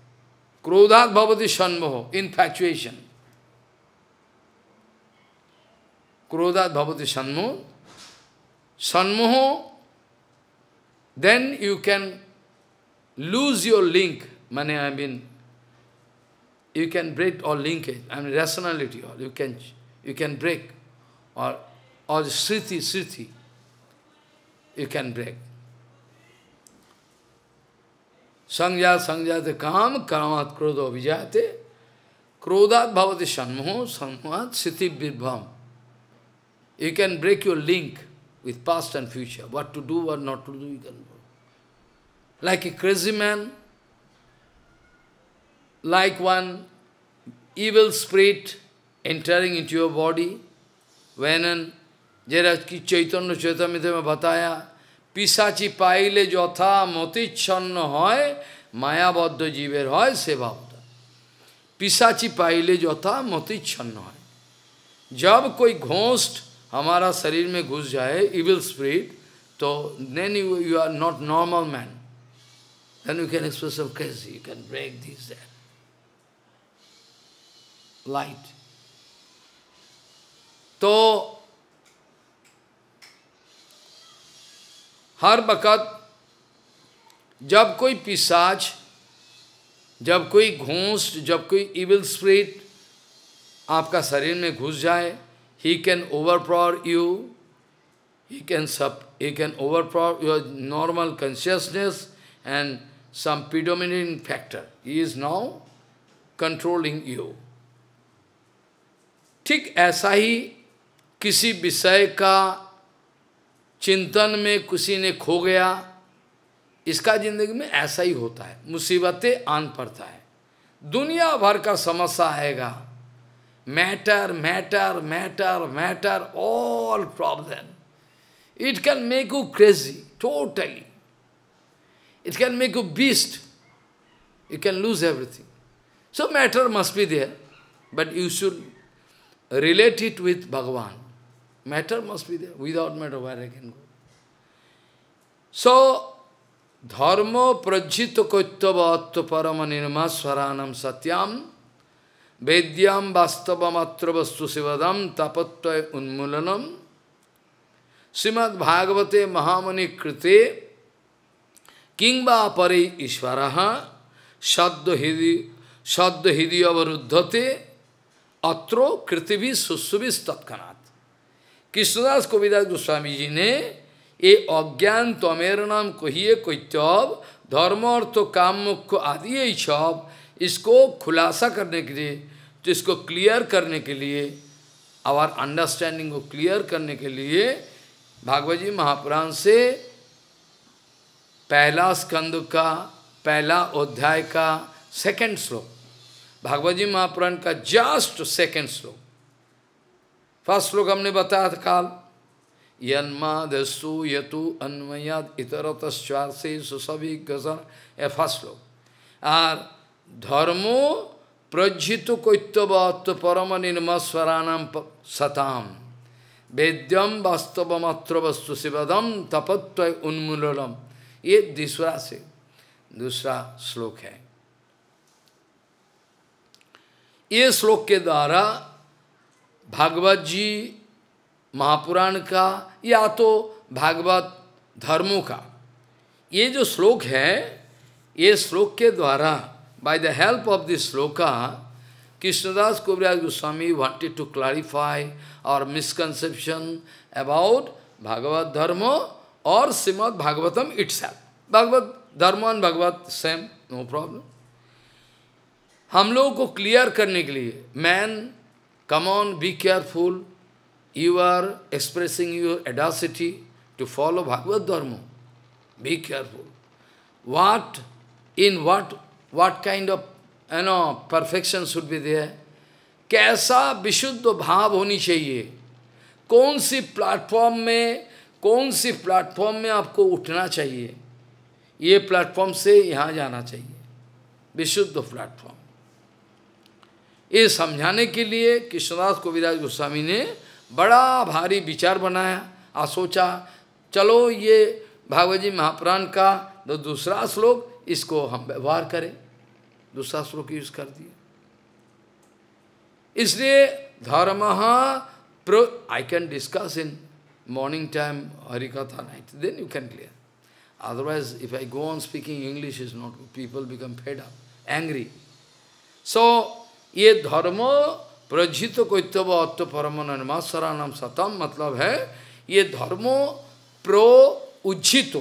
Krodhat Bhavati Sanmoho, infatuation. Krodat Bhavati Sanmoho. Sanmoho, then you can lose your link. Mane, I mean, you can break all linkage, I mean rationality all, you can you can break. or, or sriti, sriti, you can break. sangya संज्ञात kam kamat क्रोध अभिजाते krodat bhavati सन्मोह सन्मोहात sriti विभम you can break your link with past and future, what to do, what not to do, you can do. Like a crazy man, like one evil spirit entering into your body, वैनन जरा कि चैतन्य चैतन्य में बताया पिसाची पाइले जथा मतिच्छन्न है मायाबद्ध जीवर है से भावता पिसाची पाइले जथा मतिच्छन्न है जब कोई घोष्ट हमारा शरीर में घुस जाए इविल स्प्रिट तो then you you are not normal man then you can express you can break this light तो हर वक़्त जब कोई पिसाच जब कोई घूस जब कोई इविल स्प्रिट आपका शरीर में घुस जाए he can over overpower you he can सब he can over overpower your normal consciousness and some predominating factor he is now controlling you ठीक ऐसा ही किसी विषय का चिंतन में किसी ने खो गया इसका जिंदगी में ऐसा ही होता है मुसीबतें आन पड़ता है दुनिया भर का समस्या आएगा matter matter matter matter all problem it can make you crazy totally it can make you beast you can lose everything so matter must be there but you should relate with Bhagwan Matter must be there. Without matter, where I can go? So, dharma prajjita kaittavatta paramanirmasvaranam satyam vedyam matra vastu sivadam tapattva unmulanam simad Bhagavate Mahamani Krite Kingba Pare Ishwaraha Shaddhahidi Shaddhahidi Avaruddhate Atro Kritivis Susubis Tatkanat. Krishnadas Kaviraj Goswami ji ने ये अज्ञान त्वमेर नाम कहिए कैत्यव धर्म अर्थ काम मुख्य आदि ये सब इसको खुलासा करने के लिए तो इसको क्लियर करने के लिए आवर अंडरस्टैंडिंग को क्लियर करने के लिए भागवत जी महापुराण से पहला स्कंद का पहला अध्याय का सेकंड श्लोक भागवत जी महापुराण का जस्ट सेकंड श्लोक फर्स्ट श्लोक हमने बताया था काल यन्मादस्तु यतु अन्वयाद इतर तस्वार से सभी गसन ए फर्स्ट श्लोक আর ধর্ম প্রজ্জিত কৈত্যবত্ত পরম নির্মস্বরাণাম सताम वेद्यम वास्तव मात्र वस्तु शिवदम तपत्व उन्मूलनम ये दूसरा से दूसरा श्लोक है ये श्लोक के द्वारा भागवत जी महापुराण का या तो भागवत धर्मों का ये जो श्लोक है ये श्लोक के द्वारा by the help of this shloka Krishnadas Kaviraj Goswami wanted to clarify और मिसकंसेप्शन अबाउट भागवत धर्म और Shrimad Bhagavatam it's Bhagavat dharma and Bhagavat same no problem हम लोगों को क्लियर करने के लिए man Come on, be careful. You are expressing your audacity to follow Bhagavad Dharma. Be careful. What, in what, what kind of, you know, perfection should be there? Kaisa vishuddha bhav honi chahiye? Kaun si platform में kaun si platform में aapko uthna chahiye? Ye platform se yahan jana chahiye. Vishuddha platform. ये समझाने के लिए कृष्णदास कोविराज गोस्वामी ने बड़ा भारी विचार बनाया आ सोचा चलो ये भागवत जी महाप्राण का तो दूसरा श्लोक इसको हम व्यवहार करें दूसरा श्लोक यूज कर दिए इसलिए धर्म प्रो I can discuss in morning time Harikatha night then you can clear otherwise if I go on speaking English is not people become fed up angry so ये धर्म प्रजित कोतव अत्व परम निर्मा सतम मतलब है ये धर्म प्रो उज्जित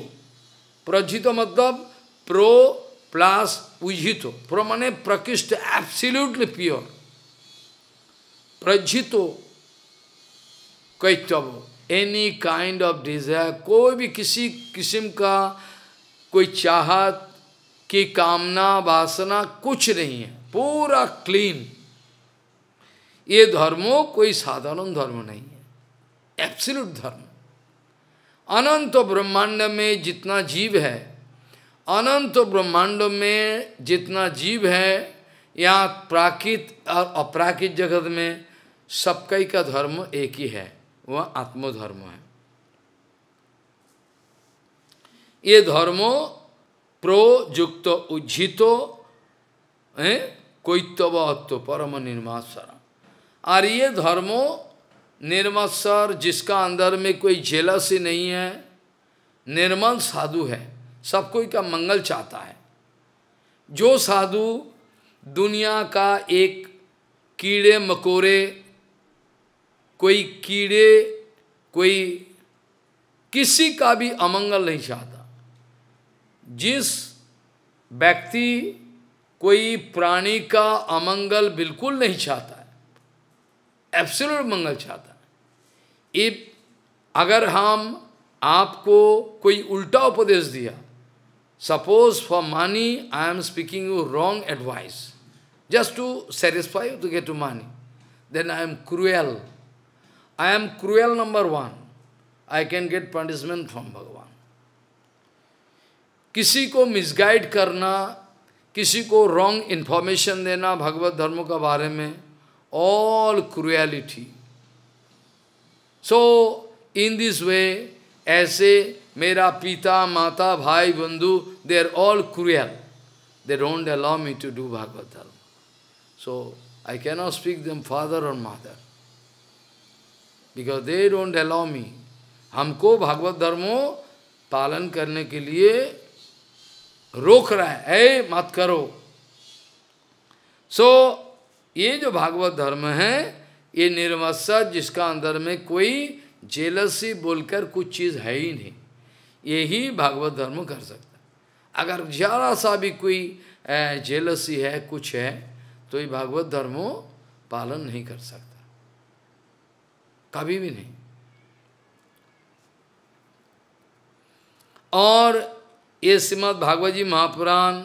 प्रजित मतलब प्रो प्लस उज्जित प्रो माने प्रकृष्ट एब्सिल्यूटली प्योर प्रजित कैतव एनी काइंड ऑफ डिजायर कोई भी किसी किस्म का कोई चाहत की कामना वासना कुछ नहीं है पूरा क्लीन ये धर्मो कोई साधारण धर्म नहीं है एब्सोल्यूट धर्म अनंत ब्रह्मांड में जितना जीव है अनंत ब्रह्मांड में जितना जीव है या प्राकृत और अप्राकृत जगत में सबका का धर्म एक ही है वह आत्मधर्म है ये धर्मो प्रोजुक्त उज्जितो कोइत्वत्व परम निर्माशर और ये धर्मो निर्मत्सर जिसका अंदर में कोई से नहीं है निर्मल साधु है सब कोई का मंगल चाहता है जो साधु दुनिया का एक कीड़े मकोड़े कोई कीड़े कोई किसी का भी अमंगल नहीं चाहता जिस व्यक्ति कोई प्राणी का अमंगल बिल्कुल नहीं चाहता है एब्सोल्यूट मंगल चाहता है इफ अगर हम आपको कोई उल्टा उपदेश दिया suppose for money I am speaking you wrong advice just to satisfy to get to money then I am cruel I am cruel number one I can get punishment from Bhagwan किसी को misguide करना किसी को wrong information देना भगवत धर्म के बारे में all cruelty so in this way ऐसे मेरा पिता माता भाई बंधु they are all cruel they don't allow me to do Bhagavat dharma so I cannot speak them father और mother because they don't allow me हमको भागवत धर्मों पालन करने के लिए रोक रहा है ऐ मत करो सो so, ये जो भागवत धर्म है ये निर्मत्सर जिसका अंदर में कोई जेलसी बोलकर कुछ चीज़ है ही नहीं यही भागवत धर्म कर सकता अगर ज्यादा सा भी कोई जेलसी है कुछ है तो ये भागवत धर्म पालन नहीं कर सकता कभी भी नहीं और ये श्रीमद भागवत जी महापुराण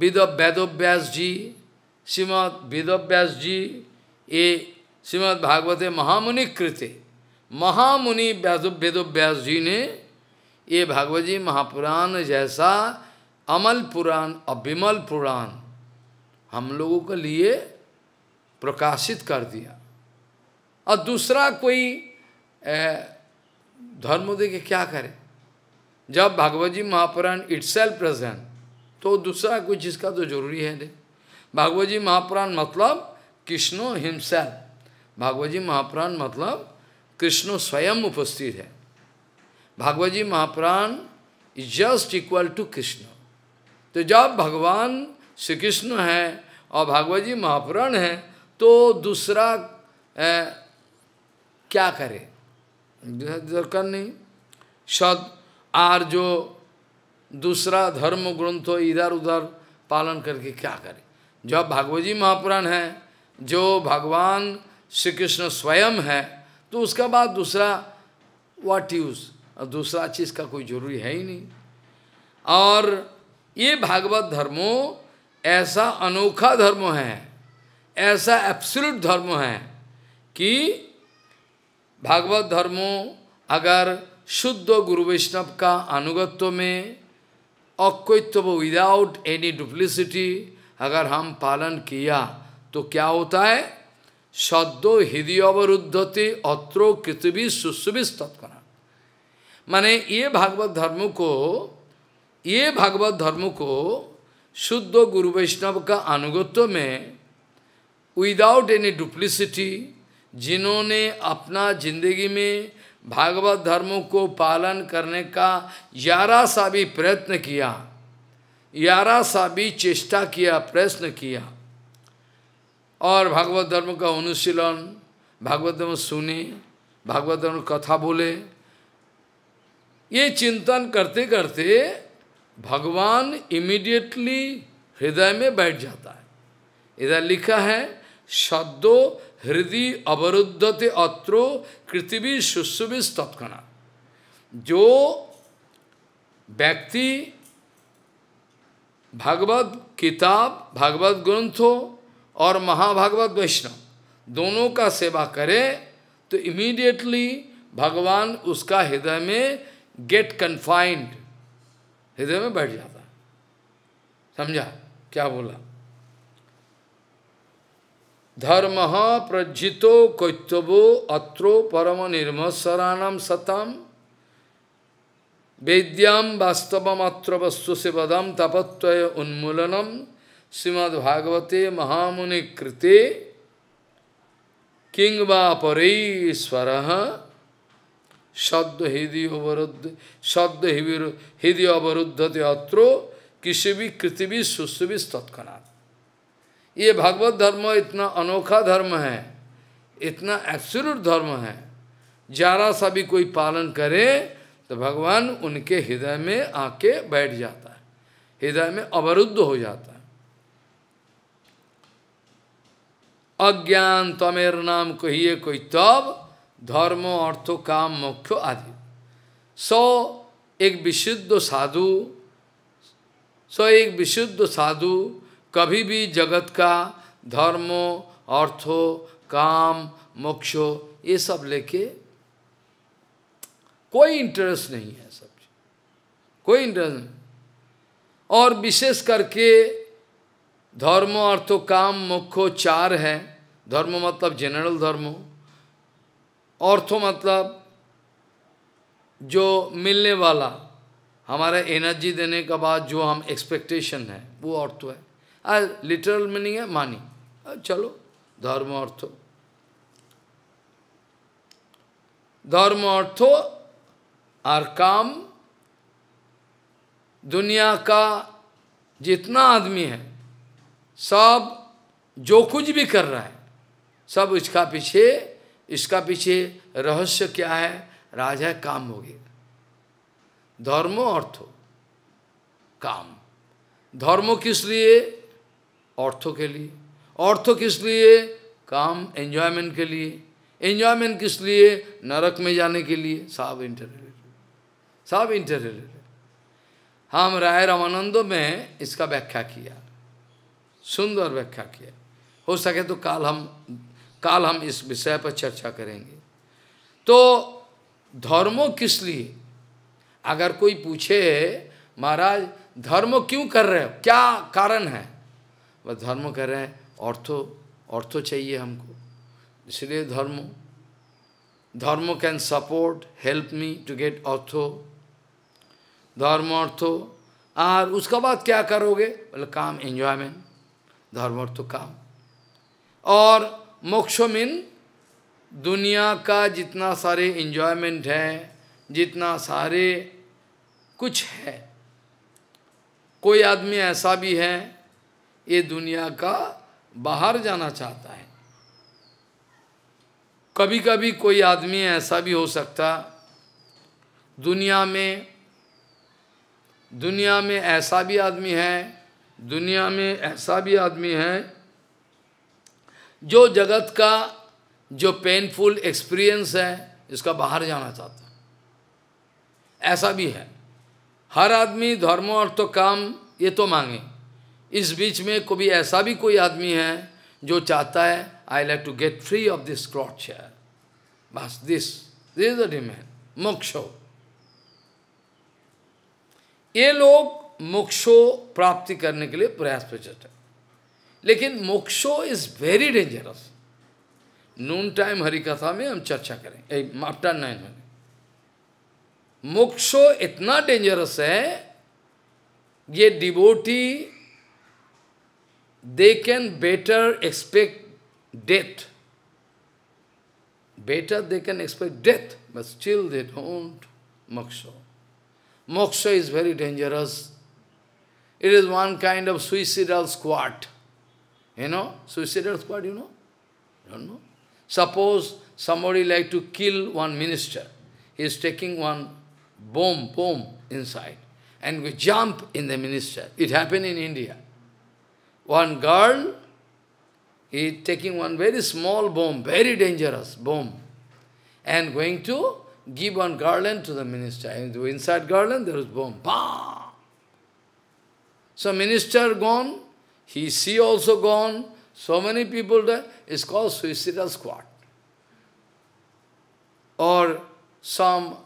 विद वेदोव्यास जी श्रीमद वेदोव्यास जी ये श्रीमद भागवत महामुनि कृते महामुनि वेदोव्यास जी ने ये भागवत जी महापुराण जैसा अमल पुराण अभिमल पुराण हम लोगों के लिए प्रकाशित कर दिया और दूसरा कोई धर्म देखे के क्या करे जब भागवत जी महापुराण इट्स प्रेजेंट तो दूसरा कुछ जिसका तो जरूरी है दे भागवत जी महापुराण मतलब कृष्णो हिमसेल भागवत जी महापुराण मतलब कृष्णो स्वयं उपस्थित है Bhagavat ji Mahapurana is just equal to Krishna तो जब भगवान श्री कृष्ण है और भागवत जी महापुराण है तो दूसरा क्या करे दरकार तो नहीं सद और जो दूसरा धर्म ग्रंथ तो इधर उधर पालन करके क्या करे जब भागवत जी महापुराण है जो भगवान श्री कृष्ण स्वयं है तो उसका बाद दूसरा वाट यूज और दूसरा चीज का कोई जरूरी है ही नहीं और ये भागवत धर्मो ऐसा अनोखा धर्म है ऐसा एप्सुलट धर्म है कि भागवत धर्मों अगर शुद्ध गुरु वैष्णव का अनुगत्य में अक्वैत्व विदाउट एनी डुप्लिसिटी अगर हम पालन किया तो क्या होता है अवरुद्ध সদ্য अत्र कृतवी অত্র কৃতবি সুসুবিস ये भागवत धर्म को ये भागवत धर्म को शुद्ध गुरु वैष्णव का আনুগত্য में विदाउट एनी डुप्लिसिटी जिन्होंने अपना जिंदगी में भागवत धर्मों को पालन करने का यारा सा भी प्रयत्न किया यारा सा भी चेष्टा किया प्रयत्न किया और भागवत धर्म का अनुशीलन भागवत धर्म सुने भागवत धर्म कथा बोले ये चिंतन करते करते भगवान इमीडिएटली हृदय में बैठ जाता है इधर लिखा है शब्दों हृदय अवरुद्धते अत्रो कृतिवी सुस्विस तत्कना जो व्यक्ति भागवत किताब भागवत ग्रंथों और महाभागवत वैष्णव दोनों का सेवा करे तो इमीडिएटली भगवान उसका हृदय में गेट कन्फाइंड हृदय में बैठ जाता समझा क्या बोला धर्म प्रज्जितो कैतवो अत्रो परम निर्मसराणाम सताम वेद्याम अत्र वस्तु से वदम तपत्वय उन्मूलनम श्रीमद्भागवते महामुनि कृते किंग वा परेश्वर शब्द हृदय अवरुद्ध शब्द हृदय अवरुद्धते अत्रो किसी भी कृति भी सुस्त भी तत्कनाथ ये भागवत धर्म इतना अनोखा धर्म है इतना एक्सुरुट धर्म है जरा सा भी कोई पालन करे तो भगवान उनके हृदय में आके बैठ जाता है हृदय में अवरुद्ध हो जाता है अज्ञान तमेर नाम कहिए कोई तब धर्म अर्थ काम मुख्य आदि सौ एक विशुद्ध साधु सौ एक विशुद्ध साधु कभी भी जगत का धर्मो अर्थो काम मोक्षो ये सब लेके कोई इंटरेस्ट नहीं है सब कोई इंटरेस्ट नहीं और विशेष करके धर्म अर्थो काम मुख्य चार है धर्म मतलब जनरल धर्म अर्थो मतलब जो मिलने वाला हमारा एनर्जी देने के बाद जो हम एक्सपेक्टेशन है वो अर्थ है लिटरल मीनिंग है मानी चलो धर्म अर्थो धर्म अर्थो और काम दुनिया का जितना आदमी है सब जो कुछ भी कर रहा है सब इसका पीछे इसका पीछे रहस्य क्या है राज है काम हो गया धर्मो अर्थो काम धर्मो किस लिए अर्थों के लिए अर्थ किस लिए काम एंजॉयमेंट के लिए एंजॉयमेंट किस लिए नरक में जाने के लिए सब इंटर सब इंटर रिलेटेड हम राय रामानंद में इसका व्याख्या किया सुंदर व्याख्या किया हो सके तो काल हम काल हम इस विषय पर चर्चा करेंगे तो धर्मो किस लिए अगर कोई पूछे महाराज धर्म क्यों कर रहे हो क्या कारण है वह धर्म कर रहे हैं ऑर्थो ऑर्थो चाहिए हमको इसलिए dharma dharma can support help me to get ortho dharma ortho और उसके बाद क्या करोगे बोले काम एंजॉयमेंट धर्म ऑर्थो काम और मोक्ष मीन दुनिया का जितना सारे एंजॉयमेंट है जितना सारे कुछ है कोई आदमी ऐसा भी है ये दुनिया का बाहर जाना चाहता है कभी कभी कोई आदमी ऐसा भी हो सकता दुनिया में दुनिया में ऐसा भी आदमी है दुनिया में ऐसा भी आदमी है जो जगत का जो पेनफुल एक्सपीरियंस है इसका बाहर जाना चाहता ऐसा भी है हर आदमी धर्म और तो काम ये तो मांगे इस बीच में कभी ऐसा भी कोई आदमी है जो चाहता है I like to get free of this क्रॉट शेयर बस this this is the demand moksha ये लोग मोक्षो प्राप्ति करने के लिए प्रयास पर चलते लेकिन moksha is very dangerous noon time हरी कथा में हम चर्चा करें आफ्टर नाइन में मोक्षो इतना डेंजरस है ये डिबोटी they can better expect death. Better they can expect death, but still they don't moksha. Moksha is very dangerous. It is one kind of suicidal squat. You know, suicidal squat, you know? Don't know. Suppose somebody like to kill one minister. He is taking one bomb, bomb inside and we jump in the minister. It happened in India. One girl, he taking one very small bomb, very dangerous bomb, and going to give one garland to the minister. inside garland, there is bomb. Bam! So minister gone, he she also gone, so many people there. It's called suicidal squad. Or some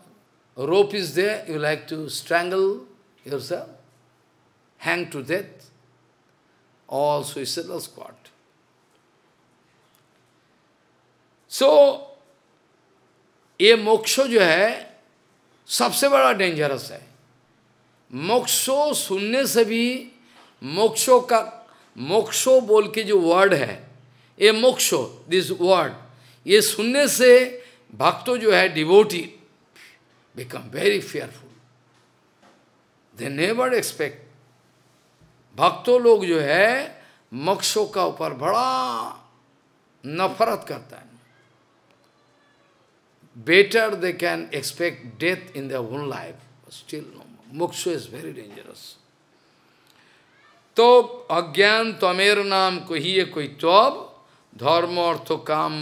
rope is there, you like to strangle yourself, hang to death. all suicidal squad. So, ये मोक्षो जो है सबसे बड़ा dangerous है मोक्षो सुनने से भी मोक्षो का मोक्षो बोल के जो वर्ड है ये मोक्षो दिस वर्ड ये सुनने से भक्तों जो है devotee become very fearful they never expect भक्तों लोग जो है मोक्षों का ऊपर बड़ा नफरत करता है better they can expect death in the own life still no moksha is very dangerous तो अज्ञान त्वेर तो नाम को ही है कोई त्वब धर्म अर्थ काम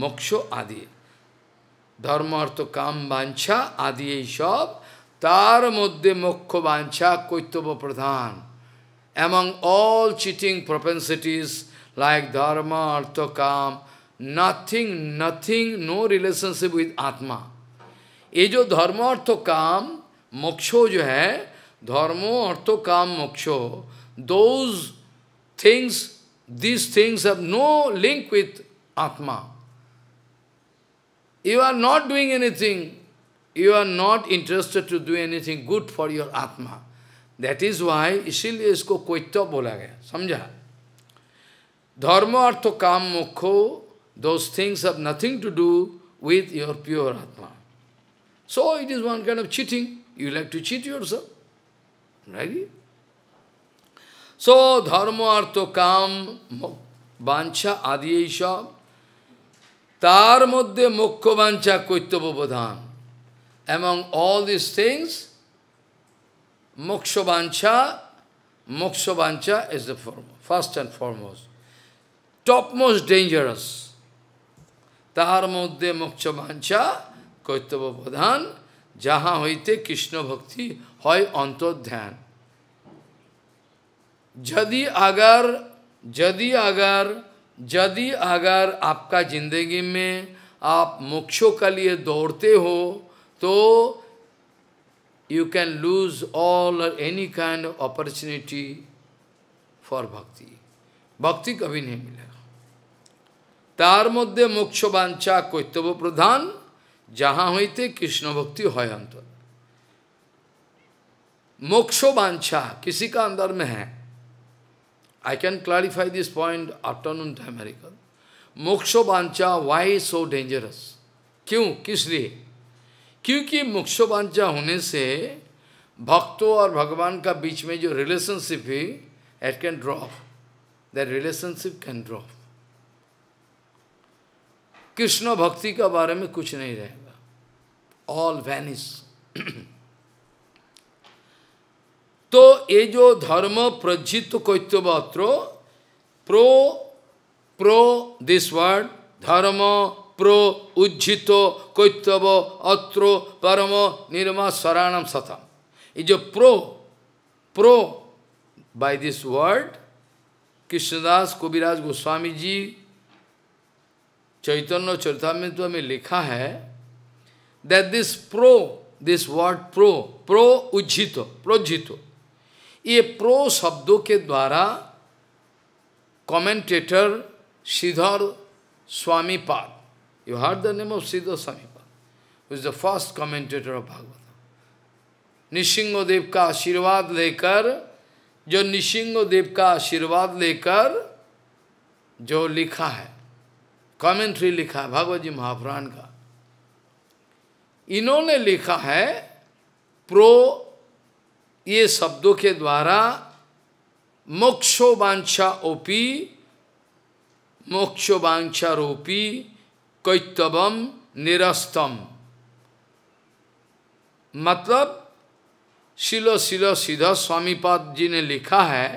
मोक्षो आदि धर्म अर्थ काम वांछा आदि सब तार मध्य मोक्ष वांछा कोई तब तो प्रधान among all cheating propensities like dharma, artha, kam, nothing, nothing, no relationship with atma. ये जो धर्म अर्थ काम मोक्षो जो है धर्मो अर्थ काम मोक्षो those things, these things have no link with Atma. You are not doing anything, you are not interested to do anything good for your Atma. That is why इसीलिए इसको क्वित बोला गया समझा धर्म अर्थ काम मुख्य those things have nothing to do with your pure atma so it is one kind of cheating you like to cheat your सब सो धर्म अर्थ काम बांछा आदि ये सब तार मध्य मुख्य वाछा कैत्यवधान एम all this things Mokshobancha, Mokshobancha is the form, first and foremost. Topmost dangerous. Tarmodde Mokshavancha, Kaitava Pradhan, Jaha hoite Krishna Bhakti, hoy antodhyan. यदि अगर यदि अगर यदि अगर आपका जिंदगी में आप मोक्षों के लिए दौड़ते you can lose all or any kind of opportunity for bhakti. Bhakti kabhi nahi milega. Tar modhye moksha bancha koitava pradhan jaha hoite Krishna bhakti hoyantar. मोक्षो बांछा किसी का अंदर में है I can clarify this point afternoon time Moksha bancha, why why so dangerous क्यों किस लिए क्योंकि मोक्षोवांचा होने से भक्तों और भगवान का बीच में जो रिलेशनशिप है it can drop that relationship can drop Krishna भक्ति का बारे में कुछ नहीं रहेगा ऑल वैनिस तो ये जो धर्म प्रज्जित कैत्यवात्र प्रो प्रो दिस वर्ड धर्म प्रो उज्जितो कोइतव अत्रो परमो निर्मा शराणम सतम ये जो प्रो प्रो by this word Krishnadas Kaviraj Goswami ji Chaitanya तो में लिखा है दैट दिस प्रो दिस वर्ड प्रो प्रो उज्जित प्रोज्जित ये प्रो शब्दों के द्वारा कमेंटेटर श्रीधर स्वामी पाठ You heard the name of Siddha Samipa, who is the first commentator of Bhagavatam. Nishingodev ka आशीर्वाद लेकर जो निशिंगोदेव का आशीर्वाद लेकर जो लिखा है कमेंट्री लिखा है भगवत जी महापुराण का इन्होंने लिखा है प्रो ये शब्दों के द्वारा मोक्षो वांछा ओपी मोक्षो वांछा रोपी कैतवम निरस्तम मतलब शिलो शिलो सीधा स्वामीपाद जी ने लिखा है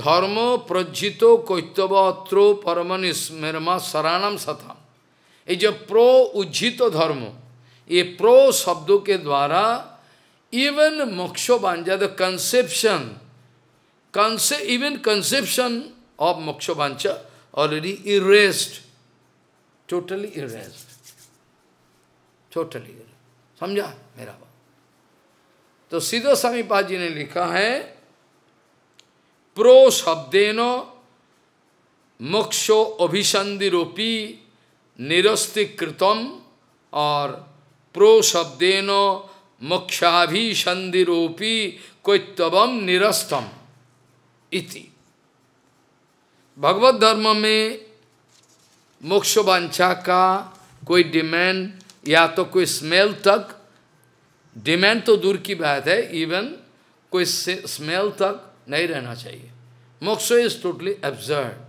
धर्म प्रज्जितो कैतवत्रो परम निस्मरमा शराणम सतम ये जो प्रो उज्जित धर्म ये प्रो शब्दों के द्वारा इवन मोक्षो banja, द कंसेप्शन कंसे इवन कंसेप्शन ऑफ मोक्षो बांचा already erased. Totally erase totally समझा मेरा बात तो सीधो समीपा जी ने लिखा है प्रो शब्देनो मोक्षो अभिसंधि रूपी निरस्तिकृतम और प्रो शब्देनो मोक्षाभिसंधि रूपी कोत्यवम निरस्तम इति भगवत धर्म में मोक्ष का कोई डिमांड या तो कोई स्मेल तक डिमांड तो दूर की बात है इवन कोई स्मेल तक नहीं रहना चाहिए मोक्ष इज टोटली एब्जर्ड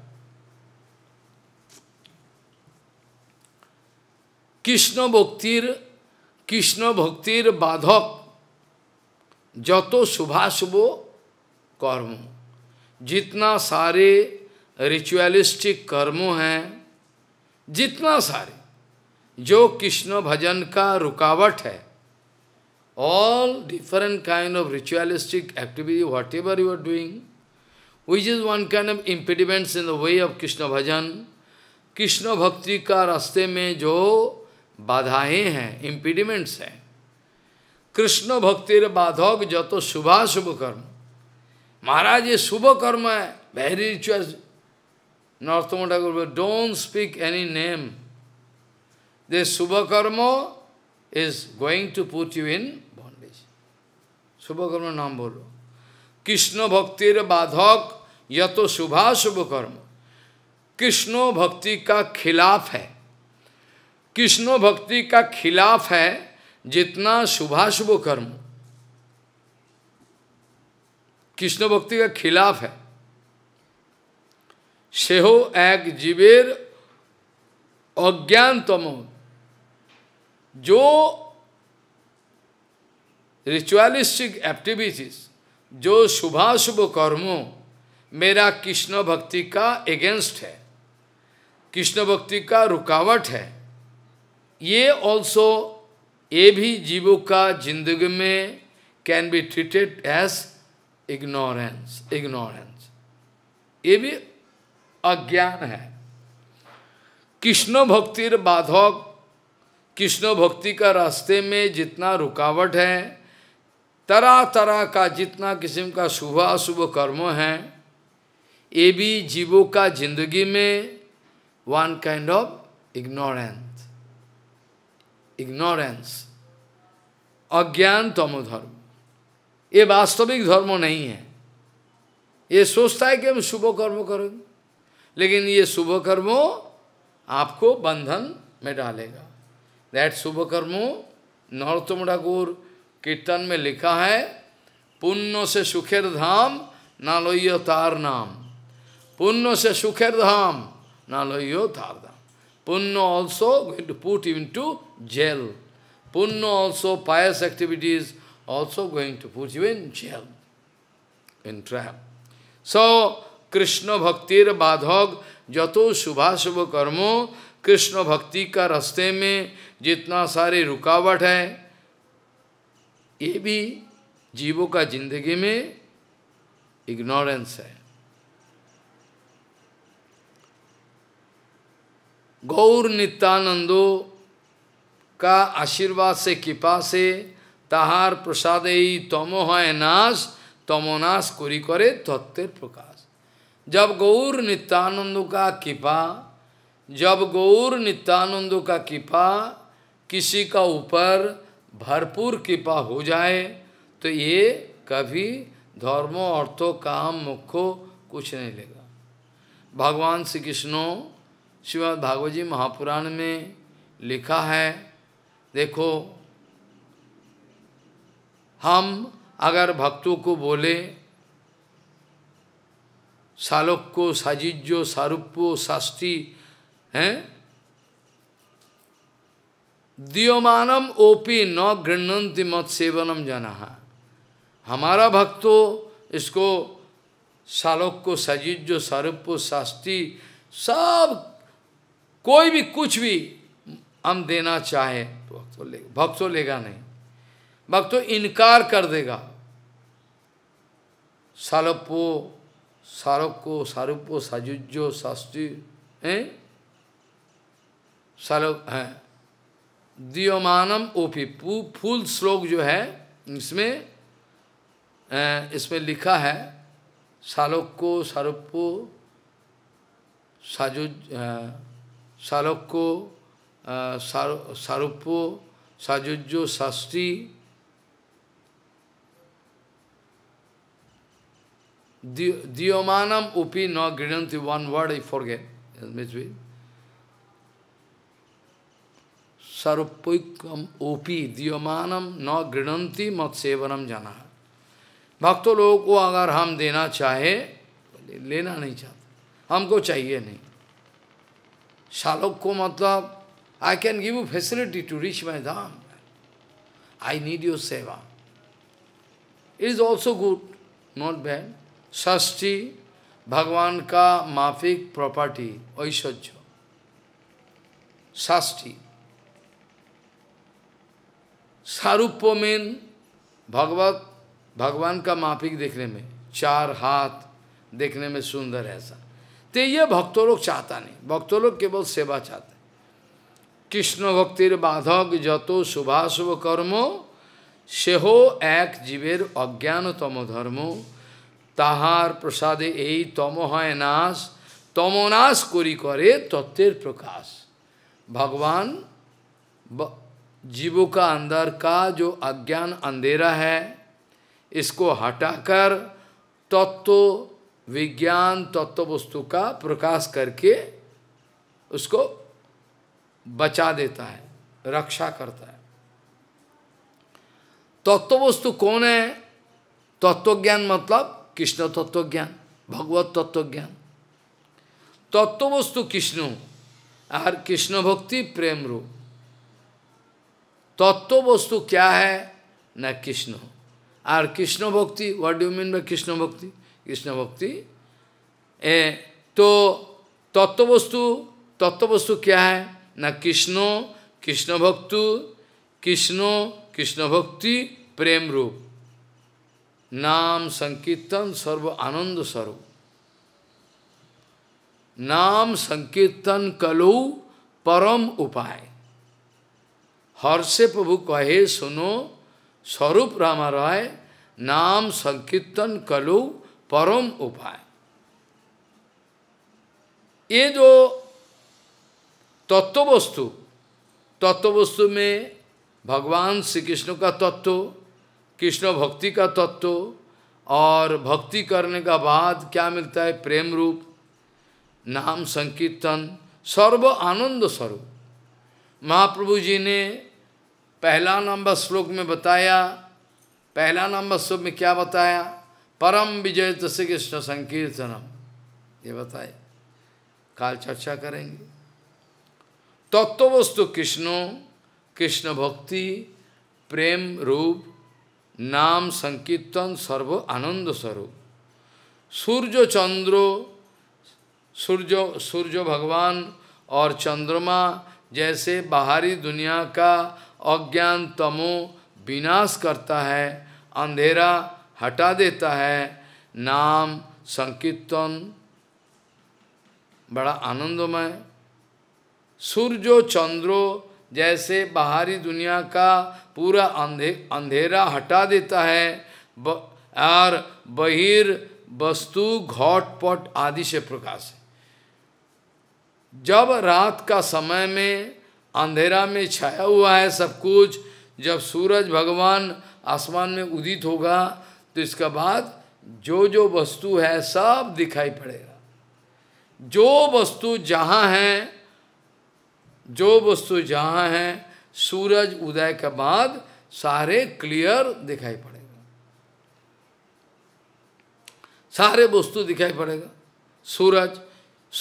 कृष्ण भक्तिर कृष्ण भक्तिर बाधक যত शुभाशुभ कर्म जितना सारे रिचुअलिस्टिक कर्म हैं जितना सारे जो कृष्ण भजन का रुकावट है all different kind of ritualistic activity whatever you are doing which is one kind of impediments in the way of Krishna भजन कृष्ण भक्ति का रास्ते में जो बाधाएं हैं इम्पिडिमेंट्स हैं कृष्ण भक्तिर बाधक तो शुभा शुभ कर्म महाराज ये शुभ कर्म है very ritual Narottama Thakur, don't speak any name. This Subhakarma is going to put you in bondage. Subhakarma naam bolo. Krishna bhaktir badhak yato subha subhakarma. Krishna भक्ति का खिलाफ है कृष्णो भक्ति का खिलाफ है जितना subha कर्म Krishna bhakti ka khilaaf hai. সেহ एक जीवेर अज्ञानतम जो रिचुअलिस्टिक एक्टिविटीज जो शुभाशुभ कर्मों मेरा कृष्ण भक्ति का एगेंस्ट है कृष्ण भक्ति का रुकावट है ये ऑल्सो ये भी जीवों का जिंदगी में can be treated as ignorance ignorance ये भी अज्ञान है कृष्ण भक्तिर बाधक कृष्ण भक्ति का रास्ते में जितना रुकावट है तरह तरह का जितना किस्म का शुभ अशुभ कर्म है ये भी जीवों का जिंदगी में one kind of ignorance ignorance अज्ञान तमोधर्म ये वास्तविक धर्म नहीं है ये सोचता है कि हम शुभ कर्म करेंगे लेकिन ये शुभ कर्मो आपको बंधन में डालेगा दैट शुभ कर्मों नरोत्तम ठाकुर कीर्तन में लिखा है पुण्य से सुखेर धाम ना लोइयो तार नाम पुण्य से सुखेर धाम ना लोइयो तार धाम पुण्य also going to put in to jail पुण्य also pious activities also going to put you in jail in trap so Krishna भक्तिर बाधक जतो शुभा शुभ कर्मो कृष्ण भक्ति का रास्ते में जितना सारे रुकावट है ये भी जीवों का जिंदगी में इग्नोरेंस है गौर नित्यानंदो का आशीर्वाद से कृपा से प्रसाद ही तमो है नाश तमोनाश कुरी करे तत्व प्रकाश जब गौर नित्यानंद का कृपा जब गौर नित्यानंद का कृपा किसी का ऊपर भरपूर कृपा हो जाए तो ये कभी धर्मो अर्थो काम मुखो कुछ नहीं लेगा भगवान श्री कृष्णो श्रीमद भागवत जी महापुराण में लिखा है देखो हम अगर भक्तों को बोले सालोक्यो साजिज्य सारूप्य शास्त्री हैं दियोमानम ओपी न गृहंति मत सेवनम जनाहा हमारा भक्तो इसको सालोक्य साजिज्य सारूप्य शास्त्री सब कोई भी कुछ भी हम देना चाहे तो भक्तो लेगा भक्तो लेगा नहीं भक्तो इनकार कर देगा सालोपो सारको सारूपो साजुज्यो शास्त्री हैं सालोक हैं दियोमानम ओपी फूल श्लोक जो है इसमें इसमें लिखा है सालोक्को सारूपो Saju सालोक्को सारूपो साजुजो Shastri Diyomanam upi no gridanti, one word I forget. Sarupuikam upi diyomanam no gridanti matsevanam jana. Bhakto लोगों agar ham dena chahe, lena nahi chahe. चाहते हमको चाहिए नहीं शालोक को मतलब I can give you facility to reach my dham I need your seva it is also good not bad ष्ठी भगवान का माफिक प्रॉपर्टी ऐश्वर्य ष्ठी सारूप्य में भगवत भगवान का माफिक देखने में चार हाथ देखने में सुंदर ऐसा तो ये भक्तों लोग चाहता नहीं भक्तों लोग केवल सेवा चाहते कृष्ण भक्तिर बाधक जतो शुभाशुभ कर्म से एक जीवेर अज्ञानतम धर्म তাহার প্রসাদে এই तमो है নাশ तमोनाश कोरी करे তত্ত্বের प्रकाश भगवान जीवों का अंदर का जो अज्ञान अंधेरा है इसको हटाकर तत्व विज्ञान तत्व वस्तु का प्रकाश करके उसको बचा देता है रक्षा करता है तत्व वस्तु कौन है तत्व ज्ञान मतलब कृष्ण तत्व ज्ञान भगवत तत्व ज्ञान तत्व वस्तु कृष्ण और कृष्ण भक्ति प्रेम रूप तत्व वस्तु क्या है न कृष्ण और कृष्ण भक्ति what do mean by Krishna bhakti Krishna भक्ति ए तो तत्व वस्तु तत्व वस्तु क्या है न कृष्ण कृष्ण भक्तु कृष्ण कृष्ण भक्ति प्रेम रूप Nam Sankirtan Sarva Ananda Saru. Nam Sankirtan Kalu Param Upai. हर से प्रभु कहे सुनो स्वरूप रामा राय नाम संकीर्तन कलो परम उपाय ये जो तत्व वस्तु तत्व वस्तु में भगवान श्री कृष्ण का तत्व कृष्ण भक्ति का तत्व और भक्ति करने का बाद क्या मिलता है प्रेम रूप नाम संकीर्तन सर्व आनंद स्वरूप महाप्रभु जी ने पहला नंबर श्लोक में बताया पहला नंबर श्लोक में क्या बताया परम विजय तस्य कृष्ण संकीर्तनम ये बताए काल चर्चा करेंगे तत्व वस्तु कृष्णो कृष्ण भक्ति प्रेम रूप नाम संकीर्तन सर्व आनंद स्वरूप सूर्य चंद्र सूर्य सूर्य भगवान और चंद्रमा जैसे बाहरी दुनिया का अज्ञान तमो विनाश करता है अंधेरा हटा देता है नाम संकीर्तन बड़ा आनंदमय सूर्य चंद्रो जैसे बाहरी दुनिया का पूरा अंधे अंधेरा हटा देता है ब, और बहिर वस्तु घोट पट आदि से प्रकाश है जब रात का समय में अंधेरा में छाया हुआ है सब कुछ जब सूरज भगवान आसमान में उदित होगा तो इसका बाद जो जो वस्तु है सब दिखाई पड़ेगा जो वस्तु जहाँ है जो वस्तु जहाँ है सूरज उदय के बाद सारे क्लियर दिखाई पड़ेगा सारे वस्तु दिखाई पड़ेगा सूरज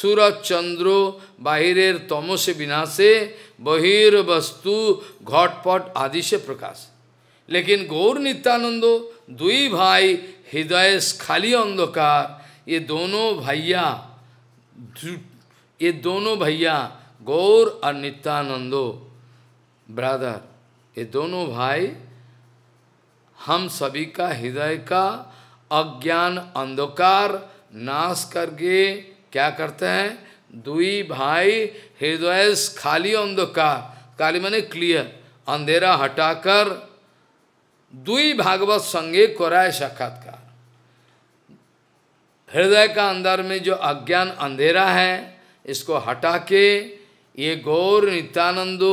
सूरज चंद्रो बाहिर तमो से विनाशे बहिर वस्तु घटपट आदि से प्रकाश लेकिन गौर नित्यानंदो दुई भाई हृदय खाली अंधकार ये दोनों भैया ये दोनों भैया गौर और नित्यानंदो ब्रदर ये दोनों भाई हम सभी का हृदय का अज्ञान अंधकार नाश करके क्या करते हैं दुई भाई हृदय खाली अंधकार काली मैंने क्लियर अंधेरा हटाकर दुई भागवत संगे कराए साक्षात्कार हृदय का अंदर में जो अज्ञान अंधेरा है इसको हटा के ये गौर नित्यानंदो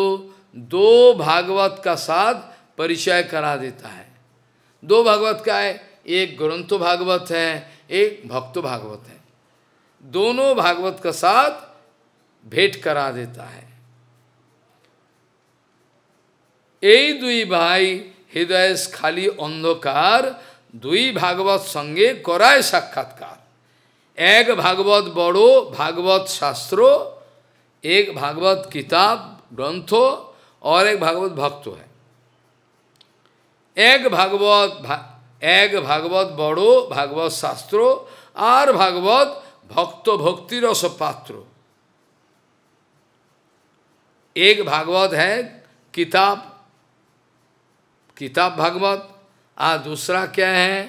दो भागवत का साथ परिचय करा देता है दो भागवत का है एक ग्रंथ भागवत है एक भक्त भागवत है दोनों भागवत का साथ भेंट करा देता है यही दुई भाई हृदय खाली अंधकार दुई भागवत संगे कराए साक्षात्कार एक भागवत बड़ो भागवत शास्त्रो एक भागवत किताब ग्रंथो और एक भागवत भक्त तो है एक भागवत भा, एक भागवत बड़ो भागवत शास्त्रो और भागवत भक्त भक्ति रस पात्र एक भागवत है किताब किताब भागवत और दूसरा क्या है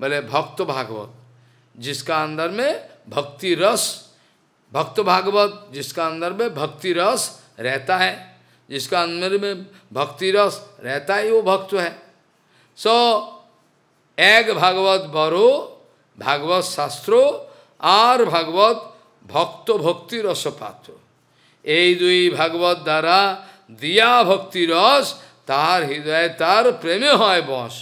बोले भक्त भागवत जिसका अंदर में भक्ति रस भक्त भागवत जिसका अंदर में भक्ति रस रहता है जिसका अंदर में भक्ति रस रहता ही वो भक्त है सो so, एक भागवत बरो भागवत शास्त्रो आर भागवत भक्ति रस पात्र এই दुई भागवत द्वारा दिया भक्ति रस तार हृदय तार प्रेम है बस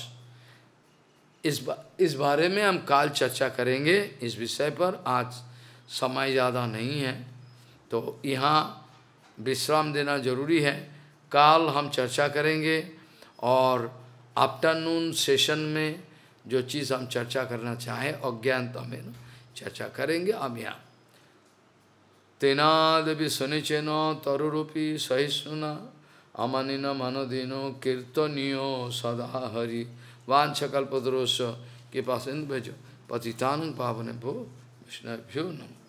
इस बा, इस बारे में हम काल चर्चा करेंगे इस विषय पर आज समय ज़्यादा नहीं है तो यहाँ विश्राम देना जरूरी है काल हम चर्चा करेंगे और आफ्टरनून सेशन में जो चीज़ हम चर्चा करना चाहें अज्ञान तो हमें चर्चा करेंगे अब यहाँ सुनिचे सुनिचेन तरुरूपी सहिष्णुना अमन मनदिनो कीर्तनियो सदा हरि वाछकल्पद्रोश के पास इन भेजो पतितान पावन भो विष्णु नम